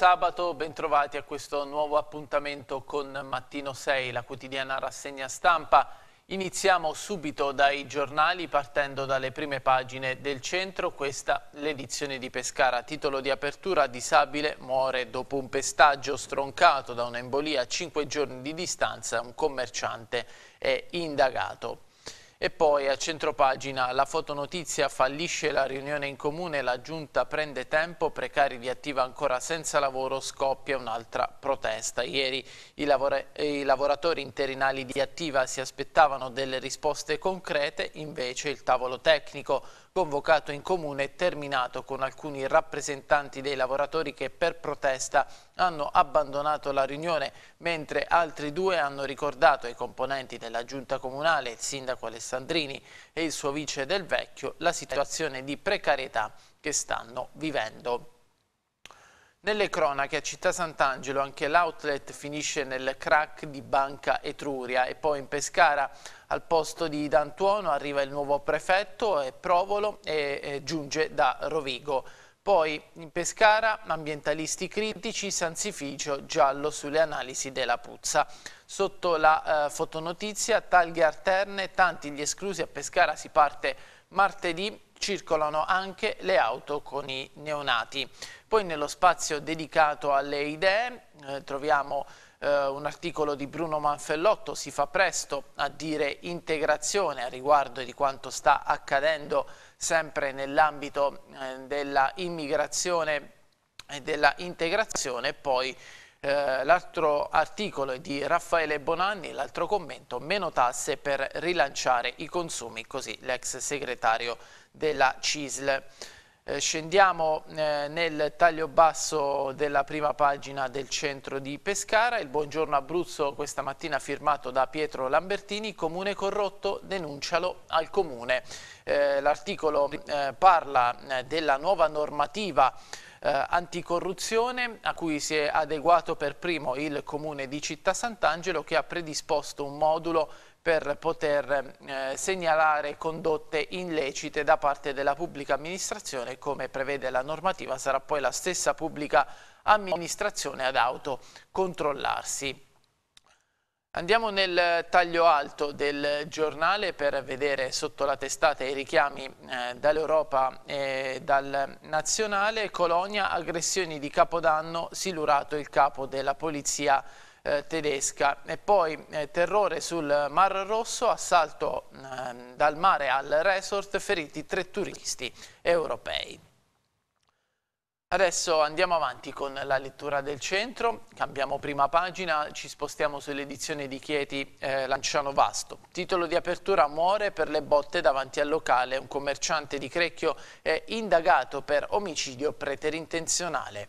sabato, bentrovati a questo nuovo appuntamento con Mattino 6, la quotidiana rassegna stampa. Iniziamo subito dai giornali partendo dalle prime pagine del centro, questa l'edizione di Pescara, titolo di apertura disabile muore dopo un pestaggio stroncato da un'embolia a 5 giorni di distanza, un commerciante è indagato. E poi a centropagina la fotonotizia fallisce la riunione in comune, la giunta prende tempo, precari di attiva ancora senza lavoro, scoppia un'altra protesta. Ieri i, lavora eh, i, lavoratori interinali di attiva si aspettavano delle risposte concrete, invece il tavolo tecnico convocato in comune e terminato con alcuni rappresentanti dei lavoratori che per protesta hanno abbandonato la riunione, mentre altri due hanno ricordato ai componenti della giunta comunale, il sindaco Alessandrini e il suo vice del Vecchio, la situazione di precarietà che stanno vivendo. Nelle cronache a Città Sant'Angelo anche l'outlet finisce nel crack di Banca Etruria e poi in Pescara al posto di D'Antuono arriva il nuovo prefetto e Provolo e, e giunge da Rovigo. Poi in Pescara ambientalisti critici, sansificio giallo sulle analisi della puzza. Sotto la eh, fotonotizia taglie alterne, tanti gli esclusi a Pescara si parte martedì circolano anche le auto con i neonati. Poi nello spazio dedicato alle idee eh, troviamo eh, un articolo di Bruno Manfellotto, si fa presto a dire integrazione a riguardo di quanto sta accadendo sempre nell'ambito eh, della immigrazione e della integrazione, poi eh, l'altro articolo è di Raffaele Bonanni, l'altro commento, meno tasse per rilanciare i consumi, così l'ex segretario della CISL. Eh, scendiamo eh, nel taglio basso della prima pagina del centro di Pescara, il buongiorno Abruzzo questa mattina firmato da Pietro Lambertini, comune corrotto, denuncialo al comune. L'articolo parla della nuova normativa eh, anticorruzione a cui si è adeguato per primo il comune di Città Sant'Angelo che ha predisposto un modulo per poter eh, segnalare condotte illecite da parte della pubblica amministrazione come prevede la normativa sarà poi la stessa pubblica amministrazione ad autocontrollarsi. Andiamo nel taglio alto del giornale per vedere sotto la testata i richiami eh, dall'Europa e dal nazionale. Colonia, aggressioni di Capodanno, silurato il capo della polizia eh, tedesca. E poi eh, terrore sul Mar Rosso, assalto ehm, dal mare al resort, feriti tre turisti europei. Adesso andiamo avanti con la lettura del centro, cambiamo prima pagina, ci spostiamo sull'edizione di Chieti eh, Lanciano Vasto. Titolo di apertura muore per le botte davanti al locale, un commerciante di Crecchio è indagato per omicidio preterintenzionale.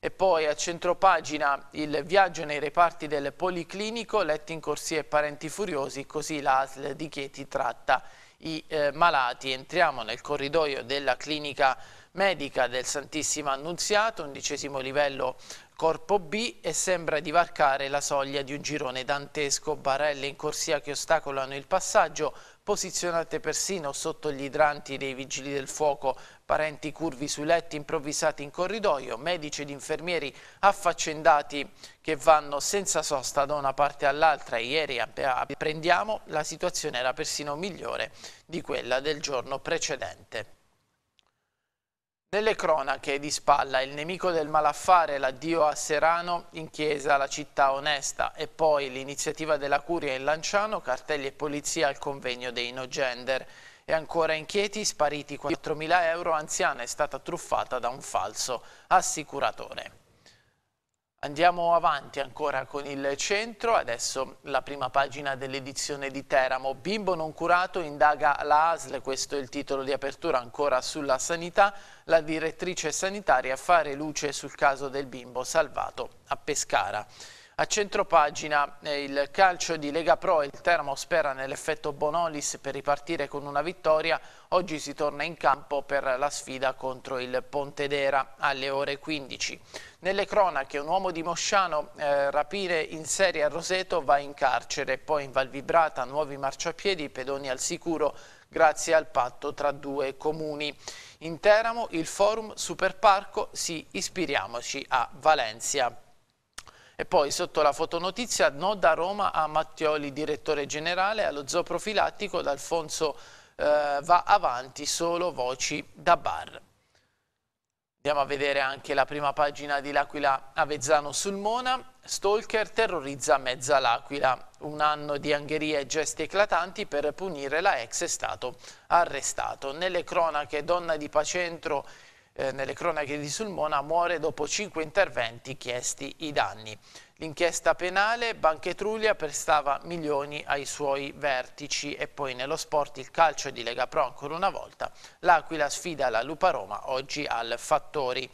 E poi a centro pagina, il viaggio nei reparti del Policlinico, letti in corsia e parenti furiosi, così l'ASL di Chieti tratta i eh, malati. Entriamo nel corridoio della clinica medica del Santissimo Annunziato, undicesimo livello corpo B e sembra divarcare la soglia di un girone dantesco, barelle in corsia che ostacolano il passaggio, posizionate persino sotto gli idranti dei vigili del fuoco, parenti curvi sui letti improvvisati in corridoio, medici ed infermieri affaccendati che vanno senza sosta da una parte all'altra. Ieri apprendiamo la situazione era persino migliore di quella del giorno precedente. Nelle cronache di spalla il nemico del malaffare, l'addio a Serano, in chiesa la città onesta e poi l'iniziativa della curia in Lanciano, cartelli e polizia al convegno dei no gender. E ancora inquieti, Chieti spariti 4.000 euro, anziana è stata truffata da un falso assicuratore. Andiamo avanti ancora con il centro, adesso la prima pagina dell'edizione di Teramo. Bimbo non curato indaga la ASL, questo è il titolo di apertura ancora sulla sanità, la direttrice sanitaria fare luce sul caso del bimbo salvato a Pescara. A centro pagina eh, il calcio di Lega Pro, il Teramo spera nell'effetto Bonolis per ripartire con una vittoria, Oggi si torna in campo per la sfida contro il Pontedera alle ore 15. Nelle cronache un uomo di Mosciano eh, rapire in serie a Roseto va in carcere, poi in Valvibrata nuovi marciapiedi, pedoni al sicuro grazie al patto tra due comuni. In Teramo il forum Superparco si ispiriamoci a Valencia. E poi sotto la fotonotizia no da Roma a Mattioli, direttore generale, allo zooprofilattico d'Alfonso Alfonso eh, va avanti solo voci da bar. Andiamo a vedere anche la prima pagina di L'Aquila Avezzano sul Mona. Stalker terrorizza mezza L'Aquila. Un anno di angherie e gesti eclatanti per punire la ex è stato arrestato. Nelle cronache, donna di Pacentro eh, nelle cronache di Sulmona muore dopo cinque interventi chiesti i danni. L'inchiesta penale, Banca Etrulia prestava milioni ai suoi vertici e poi nello sport il calcio di Lega Pro ancora una volta. L'Aquila sfida la Lupa Roma oggi al Fattori.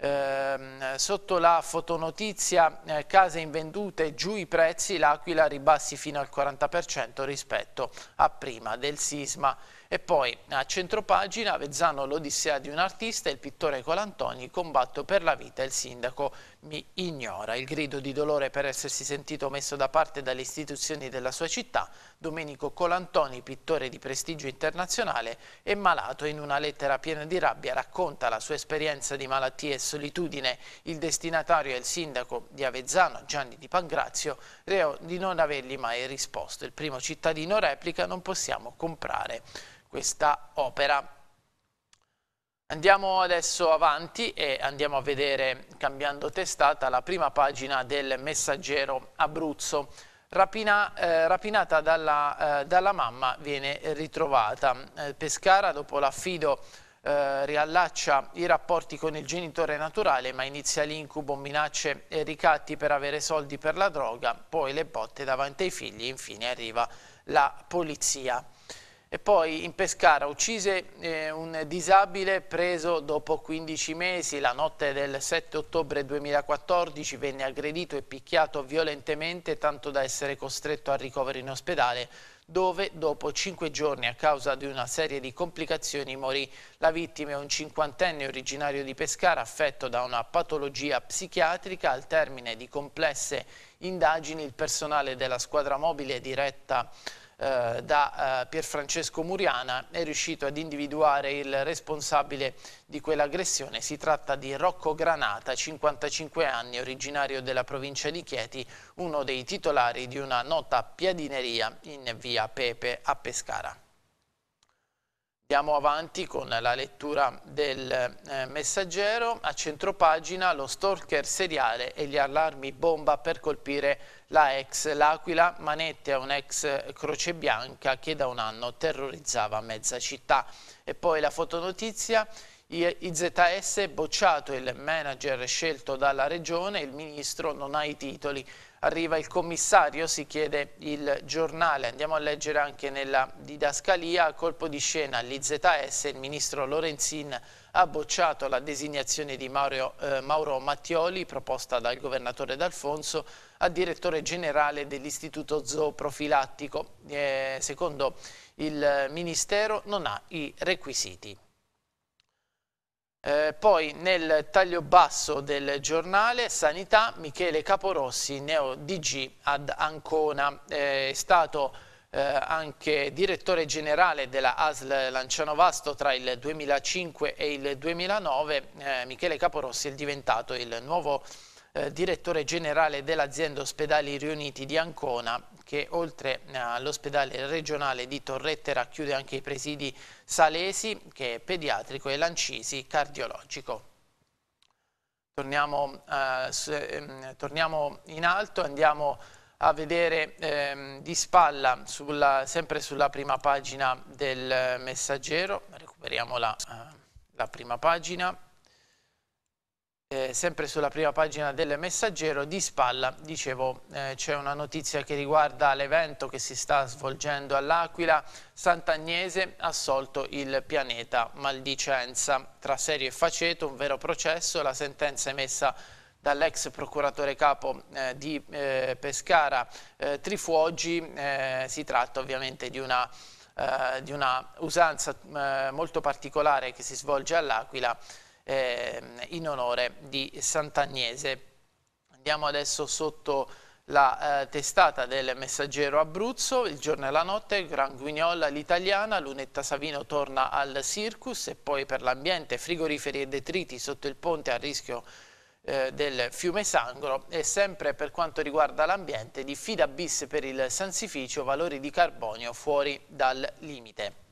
Eh, sotto la fotonotizia eh, case invendute giù i prezzi l'Aquila ribassi fino al 40% rispetto a prima del sisma e poi a centropagina Vezzano l'odissea di un artista il pittore Colantoni combatto per la vita il sindaco mi ignora. Il grido di dolore per essersi sentito messo da parte dalle istituzioni della sua città, Domenico Colantoni, pittore di prestigio internazionale è malato, in una lettera piena di rabbia racconta la sua esperienza di malattia e solitudine. Il destinatario è il sindaco di Avezzano, Gianni Di Pangrazio, reo di non avergli mai risposto. Il primo cittadino replica non possiamo comprare questa opera. Andiamo adesso avanti e andiamo a vedere, cambiando testata, la prima pagina del messaggero Abruzzo. Rapina, eh, rapinata dalla, eh, dalla, mamma viene ritrovata. Eh, Pescara, dopo l'affido, eh, riallaccia i rapporti con il genitore naturale, ma inizia l'incubo, minacce e ricatti per avere soldi per la droga, poi le botte davanti ai figli, infine arriva la polizia. E poi in Pescara uccise eh, un disabile preso dopo 15 mesi. La notte del 7 ottobre 2014 venne aggredito e picchiato violentemente tanto da essere costretto a ricovero in ospedale dove dopo cinque giorni a causa di una serie di complicazioni morì. La vittima è un cinquantenne originario di Pescara affetto da una patologia psichiatrica. Al termine di complesse indagini il personale della squadra mobile diretta eh, da eh, Pierfrancesco Muriana, è riuscito ad individuare il responsabile di quell'aggressione. Si tratta di Rocco Granata, 55 anni, originario della provincia di Chieti, uno dei titolari di una nota piadineria in via Pepe a Pescara. Andiamo avanti con la lettura del eh, messaggero. A centropagina lo stalker seriale e gli allarmi bomba per colpire la ex L'Aquila. Manette a ex Croce Bianca che da un anno terrorizzava mezza città. E poi la fotonotizia. IZS bocciato il manager scelto dalla regione, il ministro non ha i titoli arriva il commissario, si chiede il giornale. Andiamo a leggere anche nella didascalia, colpo di scena all'IZS, il ministro Lorenzin ha bocciato la designazione di Mauro, eh, Mauro Mattioli, proposta dal governatore D'Alfonso, a direttore generale dell'Istituto Zooprofilattico. Eh, secondo il Ministero non ha i requisiti. Eh, poi nel taglio basso del giornale Sanità Michele Caporossi, neo DG ad Ancona, eh, è stato eh, anche direttore generale della ASL Lanciano Vasto tra il 2005 e il 2009, eh, Michele Caporossi è diventato il nuovo eh, direttore generale dell'azienda Ospedali Riuniti di Ancona, che oltre eh, all'ospedale regionale di Torrette racchiude anche i presidi Salesi, che è pediatrico, e Lancisi, cardiologico. Torniamo, eh, su, ehm, torniamo in alto, andiamo a vedere ehm, di spalla, sulla, sempre sulla prima pagina del messaggero, recuperiamo la, eh, la prima pagina, eh, sempre sulla prima pagina del messaggero, di spalla, dicevo, eh, c'è una notizia che riguarda l'evento che si sta svolgendo all'Aquila, Sant'Agnese ha assolto il pianeta maldicenza. Tra serio e faceto, un vero processo, la sentenza emessa dall'ex procuratore capo eh, di eh, Pescara eh, Trifuoggi, eh, si tratta ovviamente di una di una usanza molto particolare che si svolge all'Aquila eh, in onore di Sant'Agnese. Andiamo adesso sotto la eh, testata del Messaggero Abruzzo, il giorno e la notte, Gran Guignola l'italiana, Lunetta Savino torna al Circus e poi per l'ambiente frigoriferi e detriti sotto il ponte a rischio eh, del fiume Sangro e sempre per quanto riguarda l'ambiente diffida bis per il sansificio valori di carbonio fuori dal limite.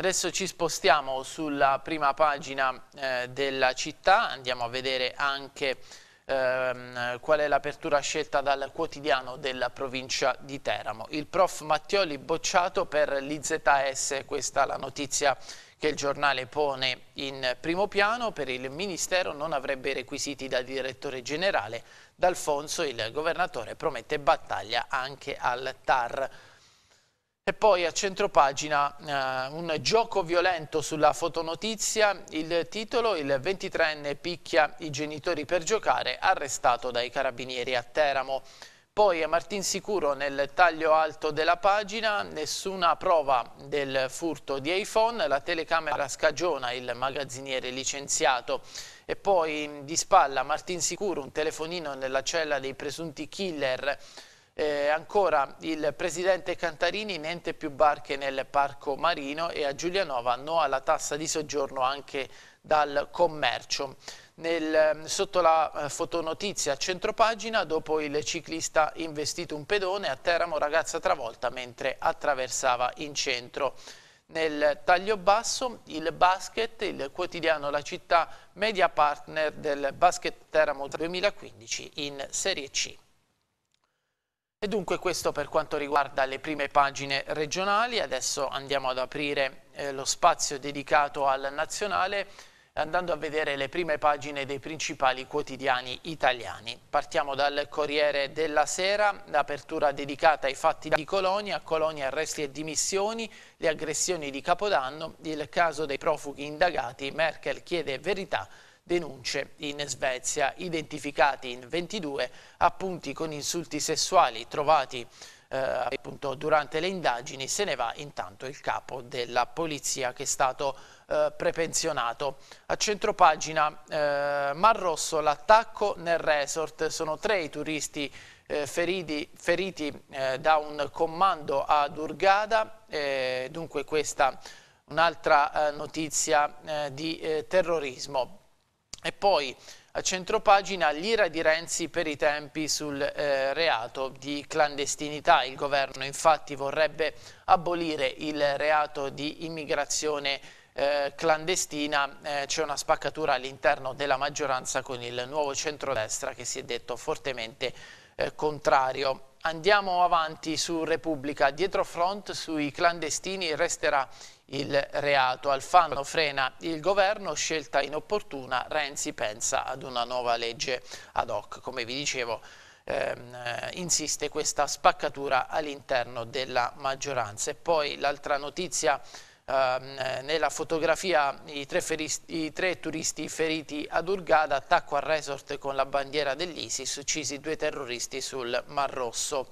Adesso ci spostiamo sulla prima pagina eh, della città, andiamo a vedere anche ehm, qual è l'apertura scelta dal quotidiano della provincia di Teramo. Il prof Mattioli bocciato per l'IZS, questa è la notizia che il giornale pone in primo piano, per il Ministero non avrebbe requisiti da direttore generale, D'Alfonso il governatore promette battaglia anche al TAR. E poi a centropagina eh, un gioco violento sulla fotonotizia, il titolo, il 23enne picchia i genitori per giocare, arrestato dai carabinieri a Teramo. Poi a Martin Sicuro nel taglio alto della pagina, nessuna prova del furto di iPhone, la telecamera scagiona il magazziniere licenziato. E poi di spalla Martin Sicuro, un telefonino nella cella dei presunti killer eh, ancora il presidente Cantarini, niente più barche nel parco marino e a Giulianova no alla tassa di soggiorno anche dal commercio. Nel, ehm, sotto la eh, fotonotizia a centropagina, dopo il ciclista investito un pedone, a Teramo ragazza travolta mentre attraversava in centro. Nel taglio basso il basket, il quotidiano La Città, media partner del Basket Teramo 2015 in Serie C. E dunque questo per quanto riguarda le prime pagine regionali, adesso andiamo ad aprire eh, lo spazio dedicato al nazionale andando a vedere le prime pagine dei principali quotidiani italiani. Partiamo dal Corriere della Sera, l'apertura dedicata ai fatti di Colonia, Colonia arresti e dimissioni, le aggressioni di Capodanno, il caso dei profughi indagati, Merkel chiede verità denunce in Svezia, identificati in 22 appunti con insulti sessuali trovati eh, appunto durante le indagini se ne va intanto il capo della polizia che è stato eh, prepensionato. A centropagina eh, Mar Rosso l'attacco nel resort, sono tre i turisti eh, feriti, feriti eh, da un comando ad Urgada, eh, dunque questa un'altra eh, notizia di terrorismo. E poi a centropagina l'ira di Renzi per i tempi sul eh, reato di clandestinità. Il governo infatti vorrebbe abolire il reato di immigrazione eh, clandestina. Eh, C'è una spaccatura all'interno della maggioranza con il nuovo centrodestra che si è detto fortemente eh, contrario. Andiamo avanti su Repubblica. Dietro front sui clandestini resterà il reato. Alfano frena il governo, scelta inopportuna, Renzi pensa ad una nuova legge ad hoc. Come vi dicevo, ehm, eh, insiste questa spaccatura all'interno della maggioranza. E poi l'altra notizia ehm, eh, nella fotografia i tre, i tre, turisti feriti ad Urgada, attacco al resort con la bandiera dell'Isis, uccisi due terroristi sul Mar Rosso.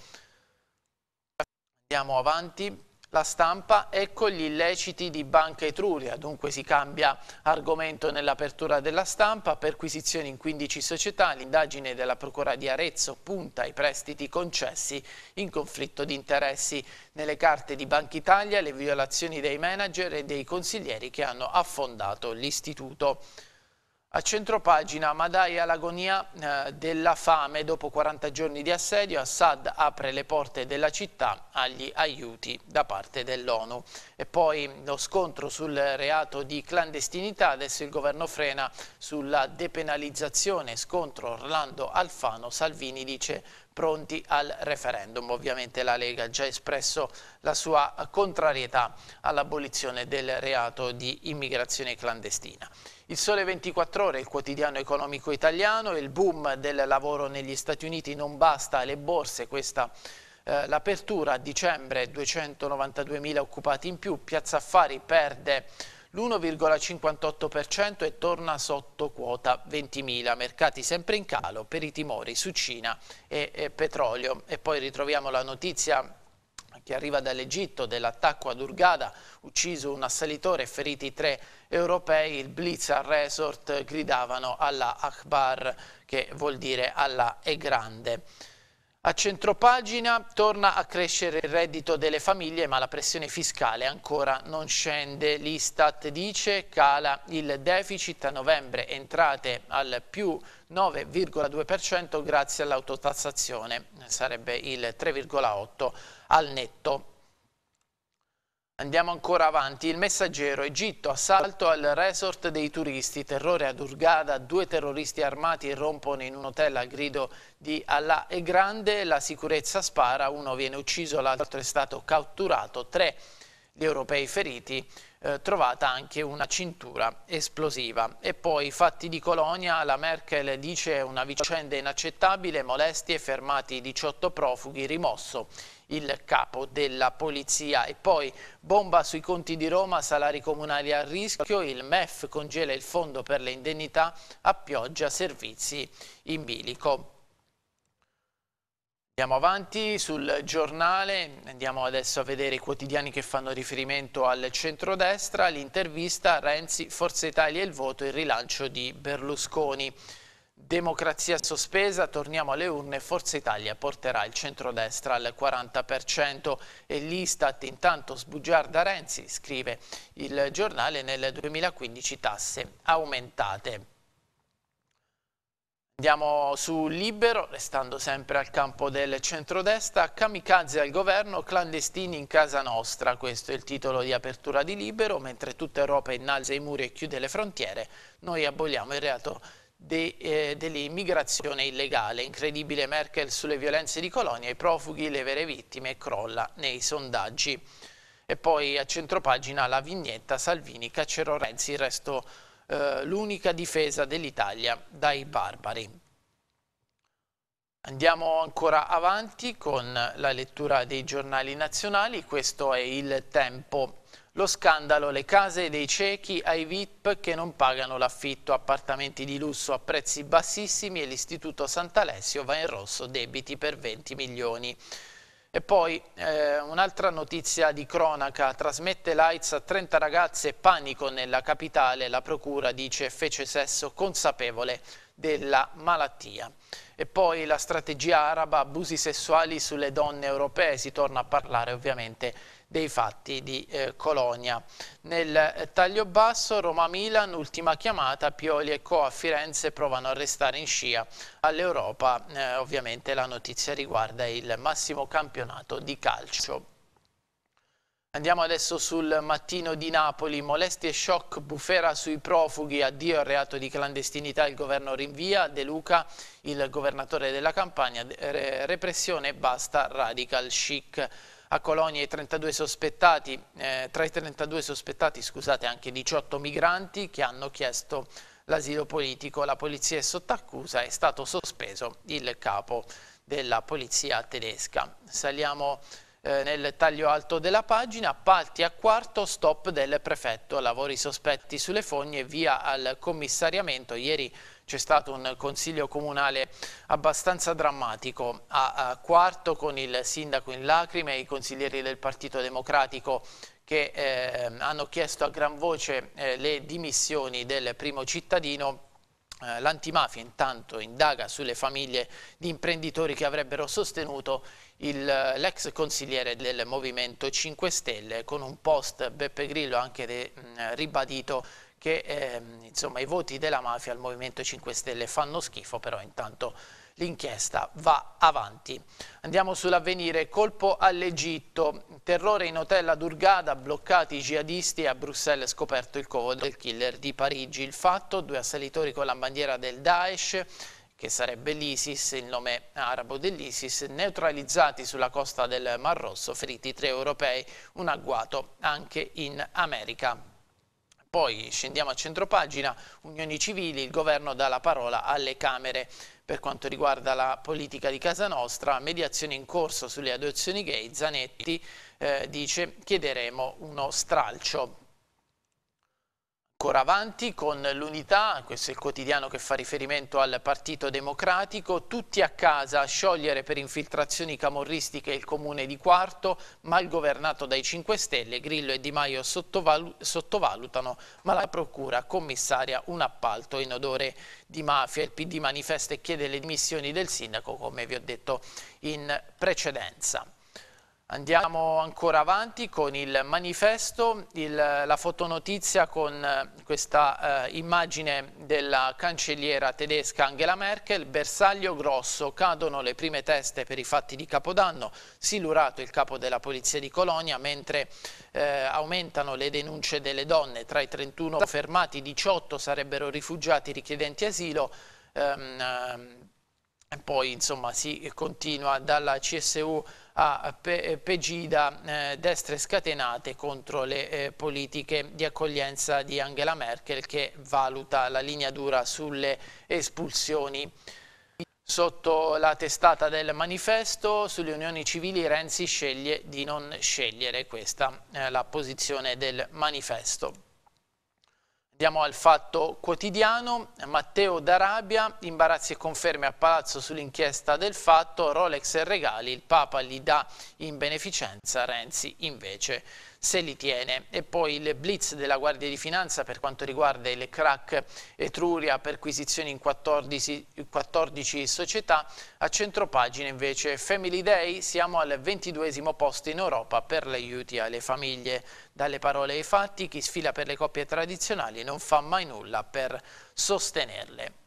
Andiamo avanti la stampa, ecco gli illeciti di Banca Etruria, dunque si cambia argomento nell'apertura della stampa, perquisizioni in 15 società, l'indagine della Procura di Arezzo punta ai prestiti concessi in conflitto di interessi. Nelle carte di Banca Italia le violazioni dei manager e dei consiglieri che hanno affondato l'istituto. A centropagina, Madai all'agonia eh, della fame. Dopo 40 giorni di assedio, Assad apre le porte della città agli aiuti da parte dell'ONU. E poi lo scontro sul reato di clandestinità. Adesso il governo frena sulla depenalizzazione. Scontro Orlando Alfano. Salvini dice pronti al referendum. Ovviamente la Lega ha già espresso la sua contrarietà all'abolizione del reato di immigrazione clandestina. Il Sole 24 Ore, il quotidiano economico italiano, il boom del lavoro negli Stati Uniti non basta alle borse, questa eh, l'apertura a dicembre 292.000 occupati in più, Piazza Affari perde l'1,58% e torna sotto quota 20.000, mercati sempre in calo per i timori su Cina e, e petrolio. E poi ritroviamo la notizia che arriva dall'Egitto, dell'attacco ad Urgada, ucciso un assalitore e feriti tre europei, il blitz al resort gridavano alla Akbar, che vuol dire alla è grande. A centropagina torna a crescere il reddito delle famiglie, ma la pressione fiscale ancora non scende. L'Istat dice cala il deficit a novembre, entrate al più 9,2% grazie all'autotassazione, sarebbe il 3,8% al netto. Andiamo ancora avanti. Il messaggero Egitto, assalto al resort dei turisti, terrore ad Urgada, due terroristi armati rompono in un hotel a grido di Allah è grande, la sicurezza spara, uno viene ucciso, l'altro è stato catturato, tre gli europei feriti, eh, trovata anche una cintura esplosiva. E poi fatti di Colonia, la Merkel dice una vicenda inaccettabile, molestie, fermati 18 profughi, rimosso il capo della polizia. E poi bomba sui conti di Roma, salari comunali a rischio, il MEF congela il fondo per le indennità a pioggia, servizi in bilico. Andiamo avanti sul giornale, andiamo adesso a vedere i quotidiani che fanno riferimento al centrodestra, l'intervista Renzi, Forza Italia e il voto, il rilancio di Berlusconi. Democrazia sospesa, torniamo alle urne, Forza Italia porterà il centrodestra al 40% e l'Istat intanto sbugiarda Renzi, scrive il giornale, nel 2015 tasse aumentate. Andiamo su Libero, restando sempre al campo del centrodestra, kamikaze al governo, clandestini in casa nostra, questo è il titolo di apertura di Libero, mentre tutta Europa innalza i muri e chiude le frontiere, noi aboliamo il reato de, eh, dell'immigrazione illegale. Incredibile Merkel sulle violenze di Colonia, i profughi, le vere vittime, crolla nei sondaggi. E poi a centropagina la vignetta Salvini, Cacero Renzi, il resto eh, l'unica difesa dell'Italia dai barbari. Andiamo ancora avanti con la lettura dei giornali nazionali, questo è il tempo lo scandalo, le case dei ciechi ai VIP che non pagano l'affitto, appartamenti di lusso a prezzi bassissimi e l'Istituto Sant'Alessio va in rosso debiti per 20 milioni. E poi eh, un'altra notizia di cronaca, trasmette l'AIDS a 30 ragazze, panico nella capitale, la procura dice fece sesso consapevole della malattia. E poi la strategia araba, abusi sessuali sulle donne europee, si torna a parlare ovviamente dei fatti di eh, Colonia. Nel eh, taglio basso Roma-Milan, ultima chiamata, Pioli e Co a Firenze provano a restare in scia all'Europa. Eh, ovviamente la notizia riguarda il massimo campionato di calcio. Andiamo adesso sul mattino di Napoli, molesti e shock, bufera sui profughi, addio al reato di clandestinità, il governo rinvia, De Luca, il governatore della campagna, repressione basta, radical chic a Colonia i 32 sospettati, eh, tra i 32 sospettati scusate, anche 18 migranti che hanno chiesto l'asilo politico. La polizia è sotto accusa, è stato sospeso il capo della polizia tedesca. Saliamo eh, nel taglio alto della pagina, appalti a quarto, stop del prefetto, lavori sospetti sulle fogne, via al commissariamento. Ieri c'è stato un consiglio comunale abbastanza drammatico a, a Quarto con il sindaco in lacrime e i consiglieri del Partito Democratico che eh, hanno chiesto a gran voce eh, le dimissioni del primo cittadino. Eh, l'antimafia intanto indaga sulle famiglie di imprenditori che avrebbero sostenuto eh, l'ex consigliere del Movimento 5 Stelle con un post Beppe Grillo anche de, mh, mm, ribadito che ehm, insomma, i voti della mafia al Movimento 5 Stelle fanno schifo, però intanto l'inchiesta va avanti. Andiamo sull'avvenire, colpo all'Egitto, terrore in hotel a Durgada, bloccati i jihadisti e a Bruxelles scoperto il covo del killer di Parigi. Il fatto, due assalitori con la bandiera del Daesh che sarebbe l'ISIS, il nome arabo dell'ISIS, neutralizzati sulla costa del Mar Rosso, feriti tre europei, un agguato anche in America. Poi scendiamo a centropagina, Unioni Civili, il governo dà la parola alle Camere. Per quanto riguarda la politica di casa nostra, mediazione in corso sulle adozioni gay, Zanetti eh, dice chiederemo uno stralcio ancora avanti con l'unità, questo è il quotidiano che fa riferimento al Partito Democratico, tutti a casa a sciogliere per infiltrazioni camorristiche il comune di Quarto, mal governato dai 5 Stelle, Grillo e Di Maio sottovalu sottovalutano, ma la procura commissaria un appalto in odore di mafia, il PD manifesta e chiede le dimissioni del sindaco come vi ho detto in precedenza. Andiamo ancora avanti con il manifesto, il, la fotonotizia con eh, questa eh, immagine della cancelliera tedesca Angela Merkel, bersaglio grosso, cadono le prime teste per i fatti di Capodanno, silurato il capo della polizia di Colonia, mentre eh, aumentano le denunce delle donne, tra i 31 fermati 18 sarebbero rifugiati richiedenti asilo, ehm, ehm, poi insomma si continua dalla CSU a Pe Pegida eh, destre scatenate contro le eh, politiche di accoglienza di Angela Merkel che valuta la linea dura sulle espulsioni. Sotto la testata del manifesto sulle unioni civili Renzi sceglie di non scegliere, questa è eh, la posizione del manifesto. Andiamo al fatto quotidiano, Matteo d'Arabia, imbarazzi e conferme a Palazzo sull'inchiesta del fatto, Rolex e regali, il Papa gli dà in beneficenza, Renzi invece se li tiene. E poi il blitz della Guardia di Finanza per quanto riguarda il crack Etruria, perquisizioni in 14, 14 società, a centropagina invece Family Day, siamo al 22 posto in Europa per gli aiuti alle famiglie. Dalle parole ai fatti, chi sfila per le coppie tradizionali non fa mai nulla per sostenerle.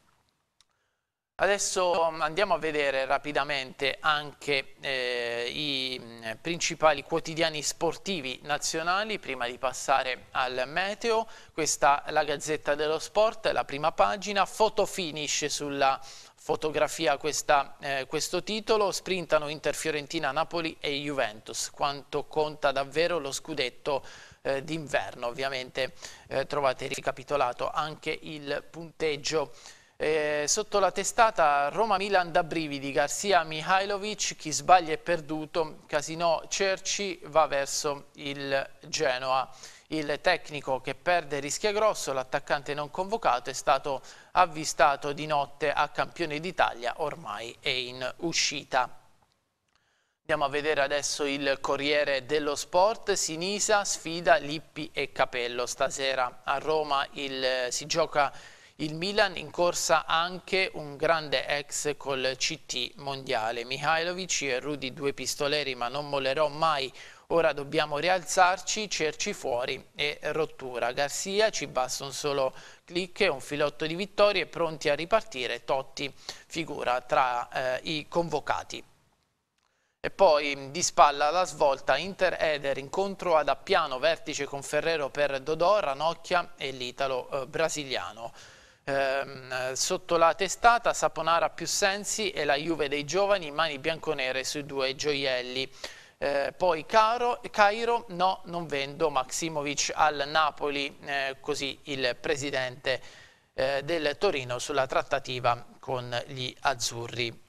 Adesso mm, andiamo a vedere rapidamente anche eh, i mm, principali quotidiani sportivi nazionali prima di passare al meteo. Questa è la Gazzetta dello Sport, la prima pagina, foto finish sulla fotografia questa, eh, questo titolo, sprintano Inter Fiorentina, Napoli e Juventus, quanto conta davvero lo scudetto eh, d'inverno. Ovviamente eh, trovate ricapitolato anche il punteggio eh, sotto la testata Roma-Milan da brividi, Garzia Mihailovic, chi sbaglia è perduto, Casino Cerci va verso il Genoa. Il tecnico che perde rischia grosso, l'attaccante non convocato è stato avvistato di notte a Campione d'Italia, ormai è in uscita. Andiamo a vedere adesso il Corriere dello Sport, Sinisa sfida Lippi e Capello. Stasera a Roma il, si gioca il Milan in corsa anche un grande ex col CT mondiale. Mihailovic e Rudy due pistoleri ma non mollerò mai. Ora dobbiamo rialzarci, cerci fuori e rottura. Garcia ci basta un solo clic e un filotto di vittorie pronti a ripartire. Totti figura tra eh, i convocati. E poi mm, di spalla la svolta Inter-Eder, incontro ad Appiano, vertice con Ferrero per Dodò, Ranocchia e l'Italo-Brasiliano. Eh, Ehm, sotto la testata Saponara più Sensi e la Juve dei giovani, mani bianconere sui due gioielli. Eh, poi Caro, Cairo, no, non vendo Maximovic al Napoli, eh, così il presidente eh, del Torino sulla trattativa con gli azzurri.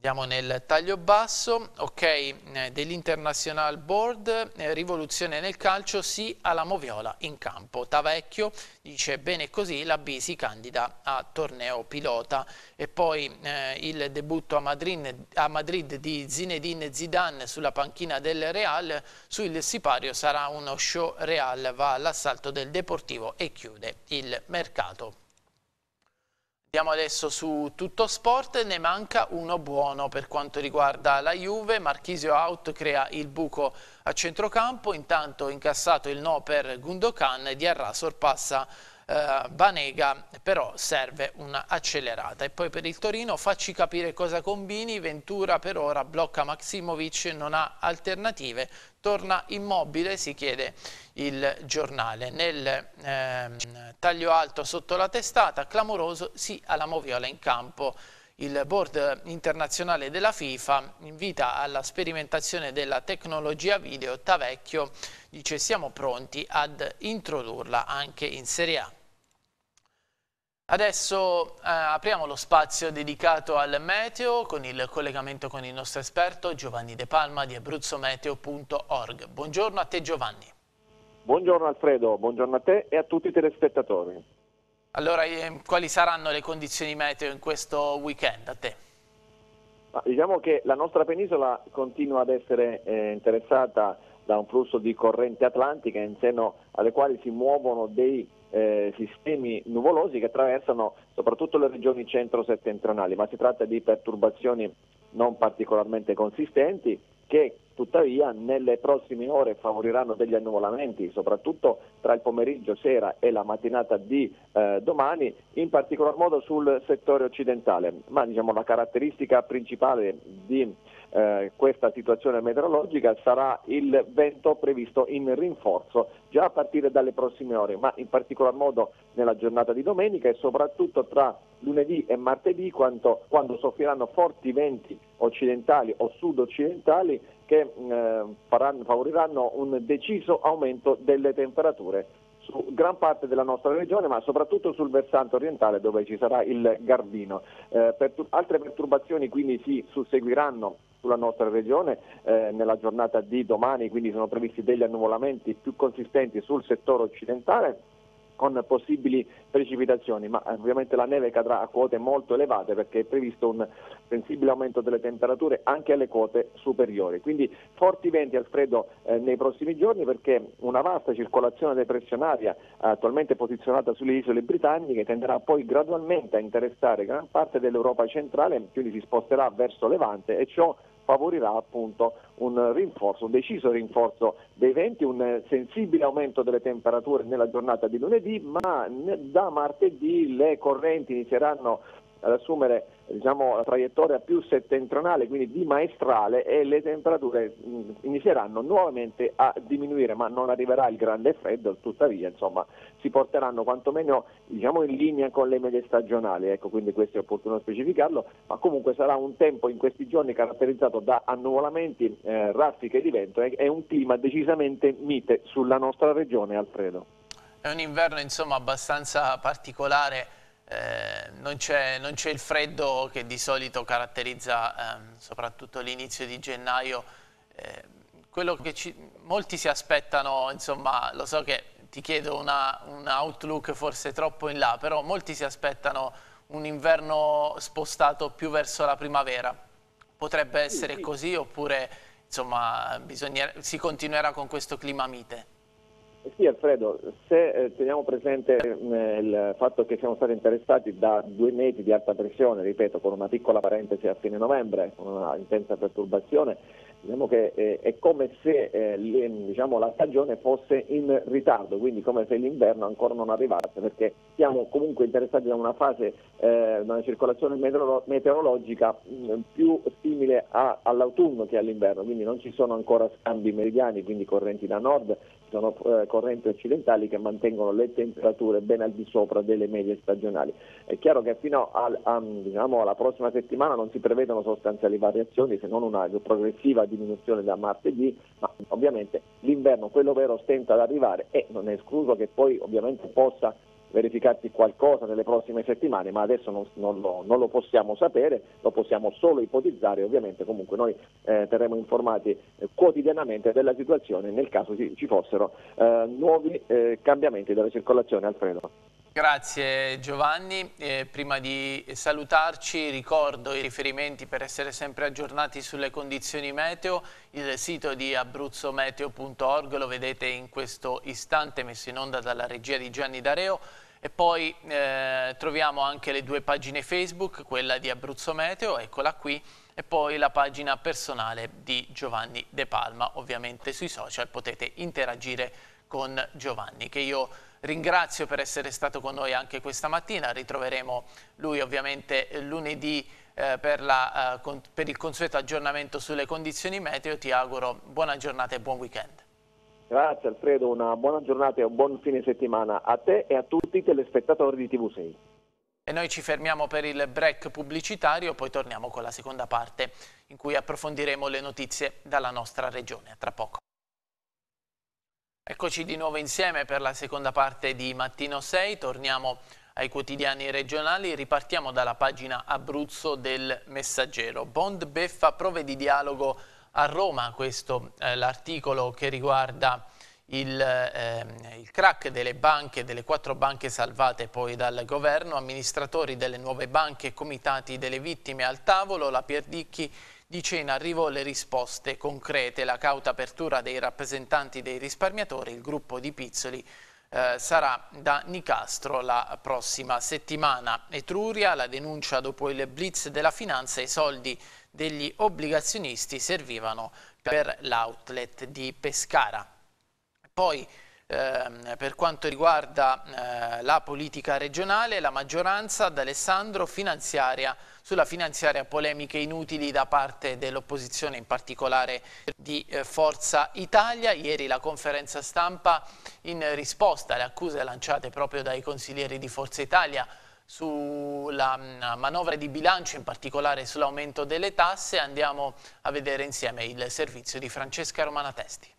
Andiamo nel taglio basso, ok, eh, dell'International Board, eh, rivoluzione nel calcio, sì alla Moviola in campo. Tavecchio dice bene così, la B si candida a torneo pilota. E poi eh, il debutto a Madrid, a Madrid, di Zinedine Zidane sulla panchina del Real, sul sipario sarà uno show Real, va all'assalto del Deportivo e chiude il mercato. Andiamo adesso su tutto sport, ne manca uno buono per quanto riguarda la Juve, Marchisio out crea il buco a centrocampo, intanto incassato il no per Gundokan, Diarra sorpassa eh, Banega, però serve un'accelerata. E poi per il Torino facci capire cosa combini, Ventura per ora blocca Maximovic, non ha alternative, torna immobile, si chiede il giornale. Nel eh, taglio alto sotto la testata, clamoroso sì alla moviola in campo. Il board internazionale della FIFA invita alla sperimentazione della tecnologia video Tavecchio, dice siamo pronti ad introdurla anche in Serie A. Adesso eh, apriamo lo spazio dedicato al meteo con il collegamento con il nostro esperto Giovanni De Palma di abruzzometeo.org. Buongiorno a te Giovanni. Buongiorno Alfredo, buongiorno a te e a tutti i telespettatori. Allora, eh, quali saranno le condizioni meteo in questo weekend a te? Ma diciamo che la nostra penisola continua ad essere eh, interessata da un flusso di corrente atlantica in seno alle quali si muovono dei eh, sistemi nuvolosi che attraversano soprattutto le regioni centro-settentrionali, ma si tratta di perturbazioni non particolarmente consistenti che tuttavia nelle prossime ore favoriranno degli annuvolamenti, soprattutto tra il pomeriggio, sera e la mattinata di eh, domani, in particolar modo sul settore occidentale. Ma diciamo, la caratteristica principale di eh, questa situazione meteorologica sarà il vento previsto in rinforzo già a partire dalle prossime ore, ma in particolar modo nella giornata di domenica e soprattutto tra lunedì e martedì quando, quando soffieranno forti venti occidentali o sud-occidentali che mm, eh, faranno, favoriranno un deciso aumento delle temperature su gran parte della nostra regione, ma soprattutto sul versante orientale dove ci sarà il Gardino. Eh, per, altre perturbazioni quindi si susseguiranno sulla nostra regione eh, nella giornata di domani, quindi sono previsti degli annuvolamenti più consistenti sul settore occidentale con possibili precipitazioni, ma eh, ovviamente la neve cadrà a quote molto elevate perché è previsto un sensibile aumento delle temperature anche alle quote superiori. Quindi forti venti al freddo eh, nei prossimi giorni perché una vasta circolazione depressionaria eh, attualmente posizionata sulle isole britanniche tenderà poi gradualmente a interessare gran parte dell'Europa centrale, quindi si sposterà verso Levante e ciò favorirà appunto un rinforzo, un deciso rinforzo dei venti, un sensibile aumento delle temperature nella giornata di lunedì, ma da martedì le correnti inizieranno ad assumere diciamo, la traiettoria più settentrionale, quindi di maestrale, e le temperature mm, inizieranno nuovamente a diminuire, ma non arriverà il grande freddo, tuttavia insomma, si porteranno quantomeno diciamo, in linea con le medie stagionali, ecco, quindi questo è opportuno specificarlo, ma comunque sarà un tempo in questi giorni caratterizzato da annuvolamenti, eh, raffiche di vento e un clima decisamente mite sulla nostra regione, Alfredo. È un inverno insomma abbastanza particolare eh, non, c'è, il freddo che di solito caratterizza eh, soprattutto l'inizio di gennaio. Eh, quello che ci, molti si aspettano, insomma, lo so che ti chiedo una, un outlook forse troppo in là, però molti si aspettano un inverno spostato più verso la primavera. Potrebbe essere così oppure insomma, bisogna, si continuerà con questo clima mite? Eh sì Alfredo, se eh, teniamo presente eh, il fatto che siamo stati interessati da due mesi di alta pressione, ripeto, con una piccola parentesi a fine novembre, con una intensa perturbazione, diciamo che eh, è come se eh, le, diciamo, la stagione fosse in ritardo, quindi come se l'inverno ancora non arrivasse, perché siamo comunque interessati da una fase, eh, da una circolazione meteorologica mh, mm, più simile a, all'autunno che all'inverno, quindi non ci sono ancora scambi meridiani, quindi correnti da nord sono eh, correnti occidentali che mantengono le temperature ben al di sopra delle medie stagionali. È chiaro che fino al, a, diciamo, alla prossima settimana non si prevedono sostanziali variazioni se non una progressiva diminuzione da martedì, ma ovviamente l'inverno, quello vero, stenta ad arrivare e non è escluso che poi ovviamente possa verificarsi qualcosa nelle prossime settimane, ma adesso non, non, lo, non, lo, possiamo sapere, lo possiamo solo ipotizzare, ovviamente comunque noi eh, terremo informati eh, quotidianamente della situazione nel caso ci, ci fossero eh, nuovi eh, cambiamenti della circolazione, Alfredo. Grazie Giovanni, eh, prima di salutarci ricordo i riferimenti per essere sempre aggiornati sulle condizioni meteo, il sito di abruzzometeo.org lo vedete in questo istante messo in onda dalla regia di Gianni Dareo e poi eh, troviamo anche le due pagine Facebook, quella di Abruzzo Meteo, eccola qui, e poi la pagina personale di Giovanni De Palma, ovviamente sui social potete interagire con Giovanni che io ringrazio per essere stato con noi anche questa mattina, ritroveremo lui ovviamente lunedì eh, per, la, eh, con, per il consueto aggiornamento sulle condizioni meteo, ti auguro buona giornata e buon weekend. Grazie Alfredo, una buona giornata e un buon fine settimana a te e a tutti i telespettatori di TV6. E noi ci fermiamo per il break pubblicitario, poi torniamo con la seconda parte in cui approfondiremo le notizie dalla nostra regione. A tra poco. Eccoci di nuovo insieme per la seconda parte di Mattino 6, torniamo ai quotidiani regionali, ripartiamo dalla pagina Abruzzo del Messaggero. Bond beffa prove di dialogo a Roma, questo è eh, l'articolo che riguarda il, eh, il crack delle banche, delle quattro banche salvate poi dal governo, amministratori delle nuove banche, comitati delle vittime al tavolo, la Pierdicchi Dice in arrivo le risposte concrete, la cauta apertura dei rappresentanti dei risparmiatori, il gruppo di Pizzoli eh, sarà da Nicastro la prossima settimana. Etruria, la denuncia dopo il blitz della finanza, i soldi degli obbligazionisti servivano per l'outlet di Pescara. Poi eh, per quanto riguarda eh, la politica regionale, la maggioranza d'Alessandro finanziaria sulla finanziaria polemiche inutili da parte dell'opposizione, in particolare di eh, Forza Italia. Ieri la conferenza stampa in risposta alle accuse lanciate proprio dai consiglieri di Forza Italia sulla mm, manovra di bilancio, in particolare sull'aumento delle tasse. Andiamo a vedere insieme il servizio di Francesca Romana Testi.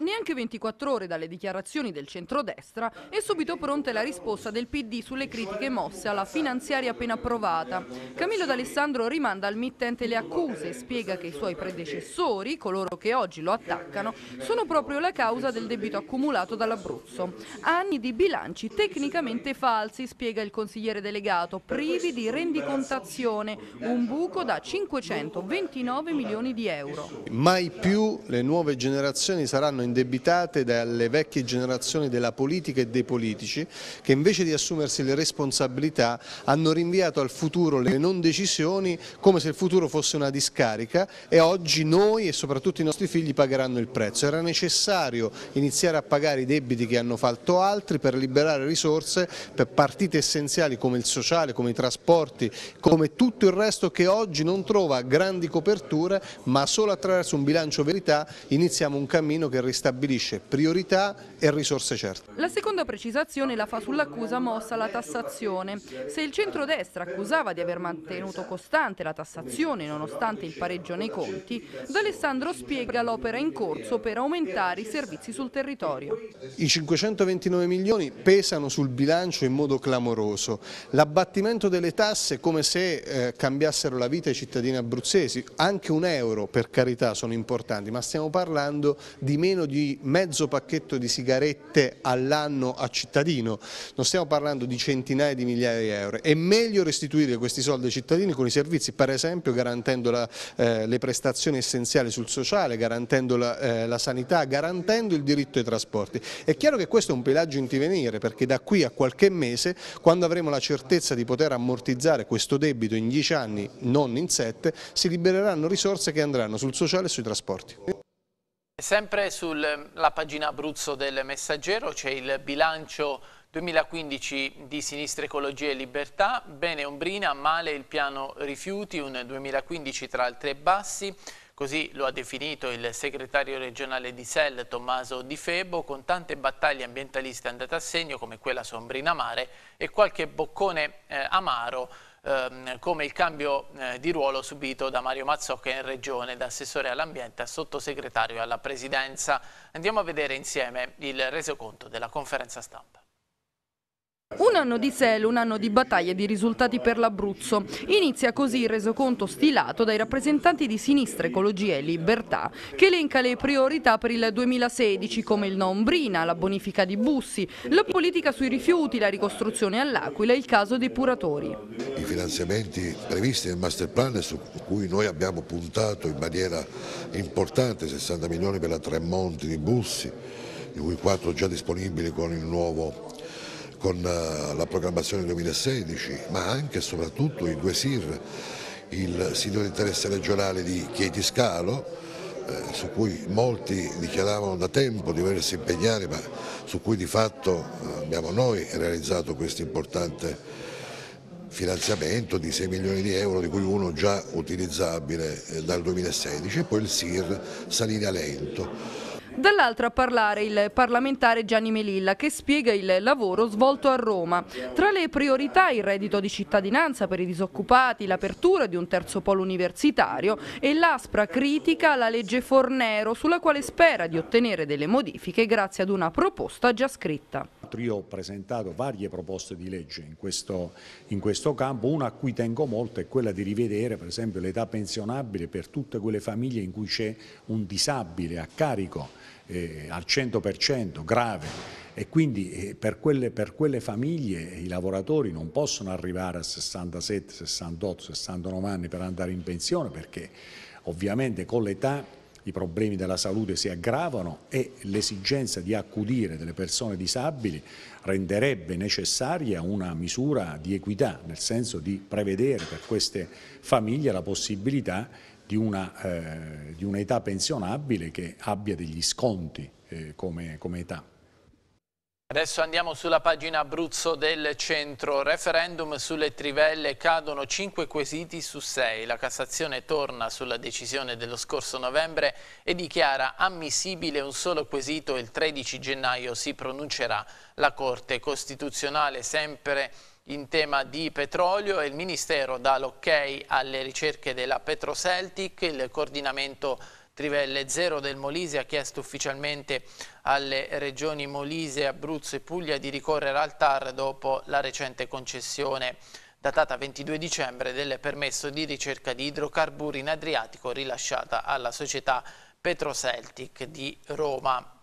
Neanche 24 ore dalle dichiarazioni del centrodestra è subito pronta la risposta del PD sulle critiche mosse alla finanziaria appena approvata. Camillo D'Alessandro rimanda al mittente le accuse e spiega che i suoi predecessori, coloro che oggi lo attaccano, sono proprio la causa del debito accumulato dall'Abruzzo. Anni di bilanci tecnicamente falsi, spiega il consigliere delegato, privi di rendicontazione, un buco da 529 milioni di euro. Mai più le nuove generazioni saranno indebitate dalle vecchie generazioni della politica e dei politici che invece di assumersi le responsabilità hanno rinviato al futuro le non decisioni come se il futuro fosse una discarica e oggi noi e soprattutto i nostri figli pagheranno il prezzo. Era necessario iniziare a pagare i debiti che hanno fatto altri per liberare risorse per partite essenziali come il sociale, come i trasporti, come tutto il resto che oggi non trova grandi coperture ma solo attraverso un bilancio verità iniziamo un cammino che rispetta stabilisce priorità e risorse certe. La seconda precisazione la fa sull'accusa mossa alla tassazione. Se il centrodestra accusava di aver mantenuto costante la tassazione nonostante il pareggio nei conti, D'Alessandro spiega l'opera in corso per aumentare i servizi sul territorio. I 529 milioni pesano sul bilancio in modo clamoroso. L'abbattimento delle tasse come se eh, cambiassero la vita ai cittadini abruzzesi. Anche un euro per carità sono importanti, ma stiamo parlando di meno di mezzo pacchetto di sigarette garette all'anno a cittadino, non stiamo parlando di centinaia di migliaia di euro, è meglio restituire questi soldi ai cittadini con i servizi, per esempio garantendo la, eh, le prestazioni essenziali sul sociale, garantendo la, eh, la, sanità, garantendo il diritto ai trasporti. È chiaro che questo è un pelaggio in divenire perché da qui a qualche mese, quando avremo la certezza di poter ammortizzare questo debito in 10 anni, non in 7, si libereranno risorse che andranno sul sociale e sui trasporti. Sempre sulla ehm, pagina Abruzzo del Messaggero c'è il bilancio 2015 di Sinistra Ecologia e Libertà, bene Ombrina, male il piano rifiuti, un 2015 tra il tre bassi, così lo ha definito il segretario regionale di SEL Tommaso Di Febo, con tante battaglie ambientaliste andate a segno come quella su Ombrina Mare e qualche boccone eh, amaro ehm, come il cambio eh, di ruolo subito da Mario Mazzocca in Regione, da assessore all'ambiente a sottosegretario alla presidenza. Andiamo a vedere insieme il resoconto della conferenza stampa. Un anno di Selo, un anno di battaglie e di risultati per l'Abruzzo. Inizia così il resoconto stilato dai rappresentanti di Sinistra, Ecologia e Libertà, che elenca le priorità per il 2016 come il non Brina, la bonifica di Bussi, la politica sui rifiuti, la ricostruzione all'Aquila e il caso dei puratori. I finanziamenti previsti nel master plan su cui noi abbiamo puntato in maniera importante 60 milioni per la Tremonti di Bussi, di cui 4 già disponibili con il nuovo con eh, la programmazione 2016, ma anche e soprattutto i due SIR, il sito di interesse regionale di Chieti Scalo, eh, su cui molti dichiaravano da tempo di volersi impegnare, ma su cui di fatto eh, abbiamo noi realizzato questo importante finanziamento di 6 milioni di euro, di cui uno già utilizzabile dal 2016, e poi il SIR Salina Lento Dall'altra a parlare il parlamentare Gianni Melilla che spiega il lavoro svolto a Roma. Tra le priorità il reddito di cittadinanza per i disoccupati, l'apertura di un terzo polo universitario e l'aspra critica alla legge Fornero sulla quale spera di ottenere delle modifiche grazie ad una proposta già scritta. Io ho presentato varie proposte di legge in questo, in questo campo, una a cui tengo molto è quella di rivedere per esempio l'età pensionabile per tutte quelle famiglie in cui c'è un disabile a carico eh, al 100% grave e quindi eh, per quelle, per quelle, famiglie i lavoratori non possono arrivare a 67, 68, 69 anni per andare in pensione perché ovviamente con l'età i problemi della salute si aggravano e l'esigenza di accudire delle persone disabili renderebbe necessaria una misura di equità, nel senso di prevedere per queste famiglie la possibilità di una, eh, di una pensionabile che abbia degli sconti eh, come, come età. Adesso andiamo sulla pagina Abruzzo del centro. Referendum sulle trivelle cadono 5 quesiti su 6. La Cassazione torna sulla decisione dello scorso novembre e dichiara ammissibile un solo quesito. Il 13 gennaio si pronuncerà la Corte Costituzionale sempre in tema di petrolio e il Ministero dà l'ok alle ricerche della Petroceltic, il coordinamento Trivelle Zero del Molise ha chiesto ufficialmente alle regioni Molise, Abruzzo e Puglia di ricorrere al TAR dopo la recente concessione datata 22 dicembre del permesso di ricerca di idrocarburi in Adriatico rilasciata alla società Petroceltic di Roma.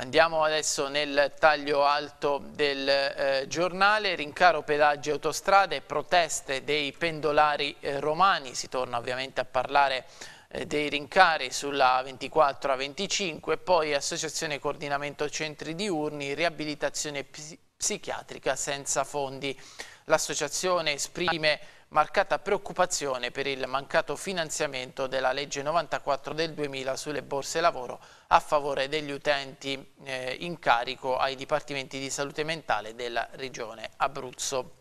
Andiamo adesso nel taglio alto del eh, giornale, rincaro pedaggi autostrade, proteste dei pendolari eh, romani, si torna ovviamente a parlare eh, dei rincari sulla 24 a 25, poi associazione coordinamento centri diurni, riabilitazione ps psichiatrica senza fondi. L'associazione esprime marcata preoccupazione per il mancato finanziamento della legge 94 del 2000 sulle borse lavoro a favore degli utenti eh, in carico ai dipartimenti di salute mentale della regione Abruzzo.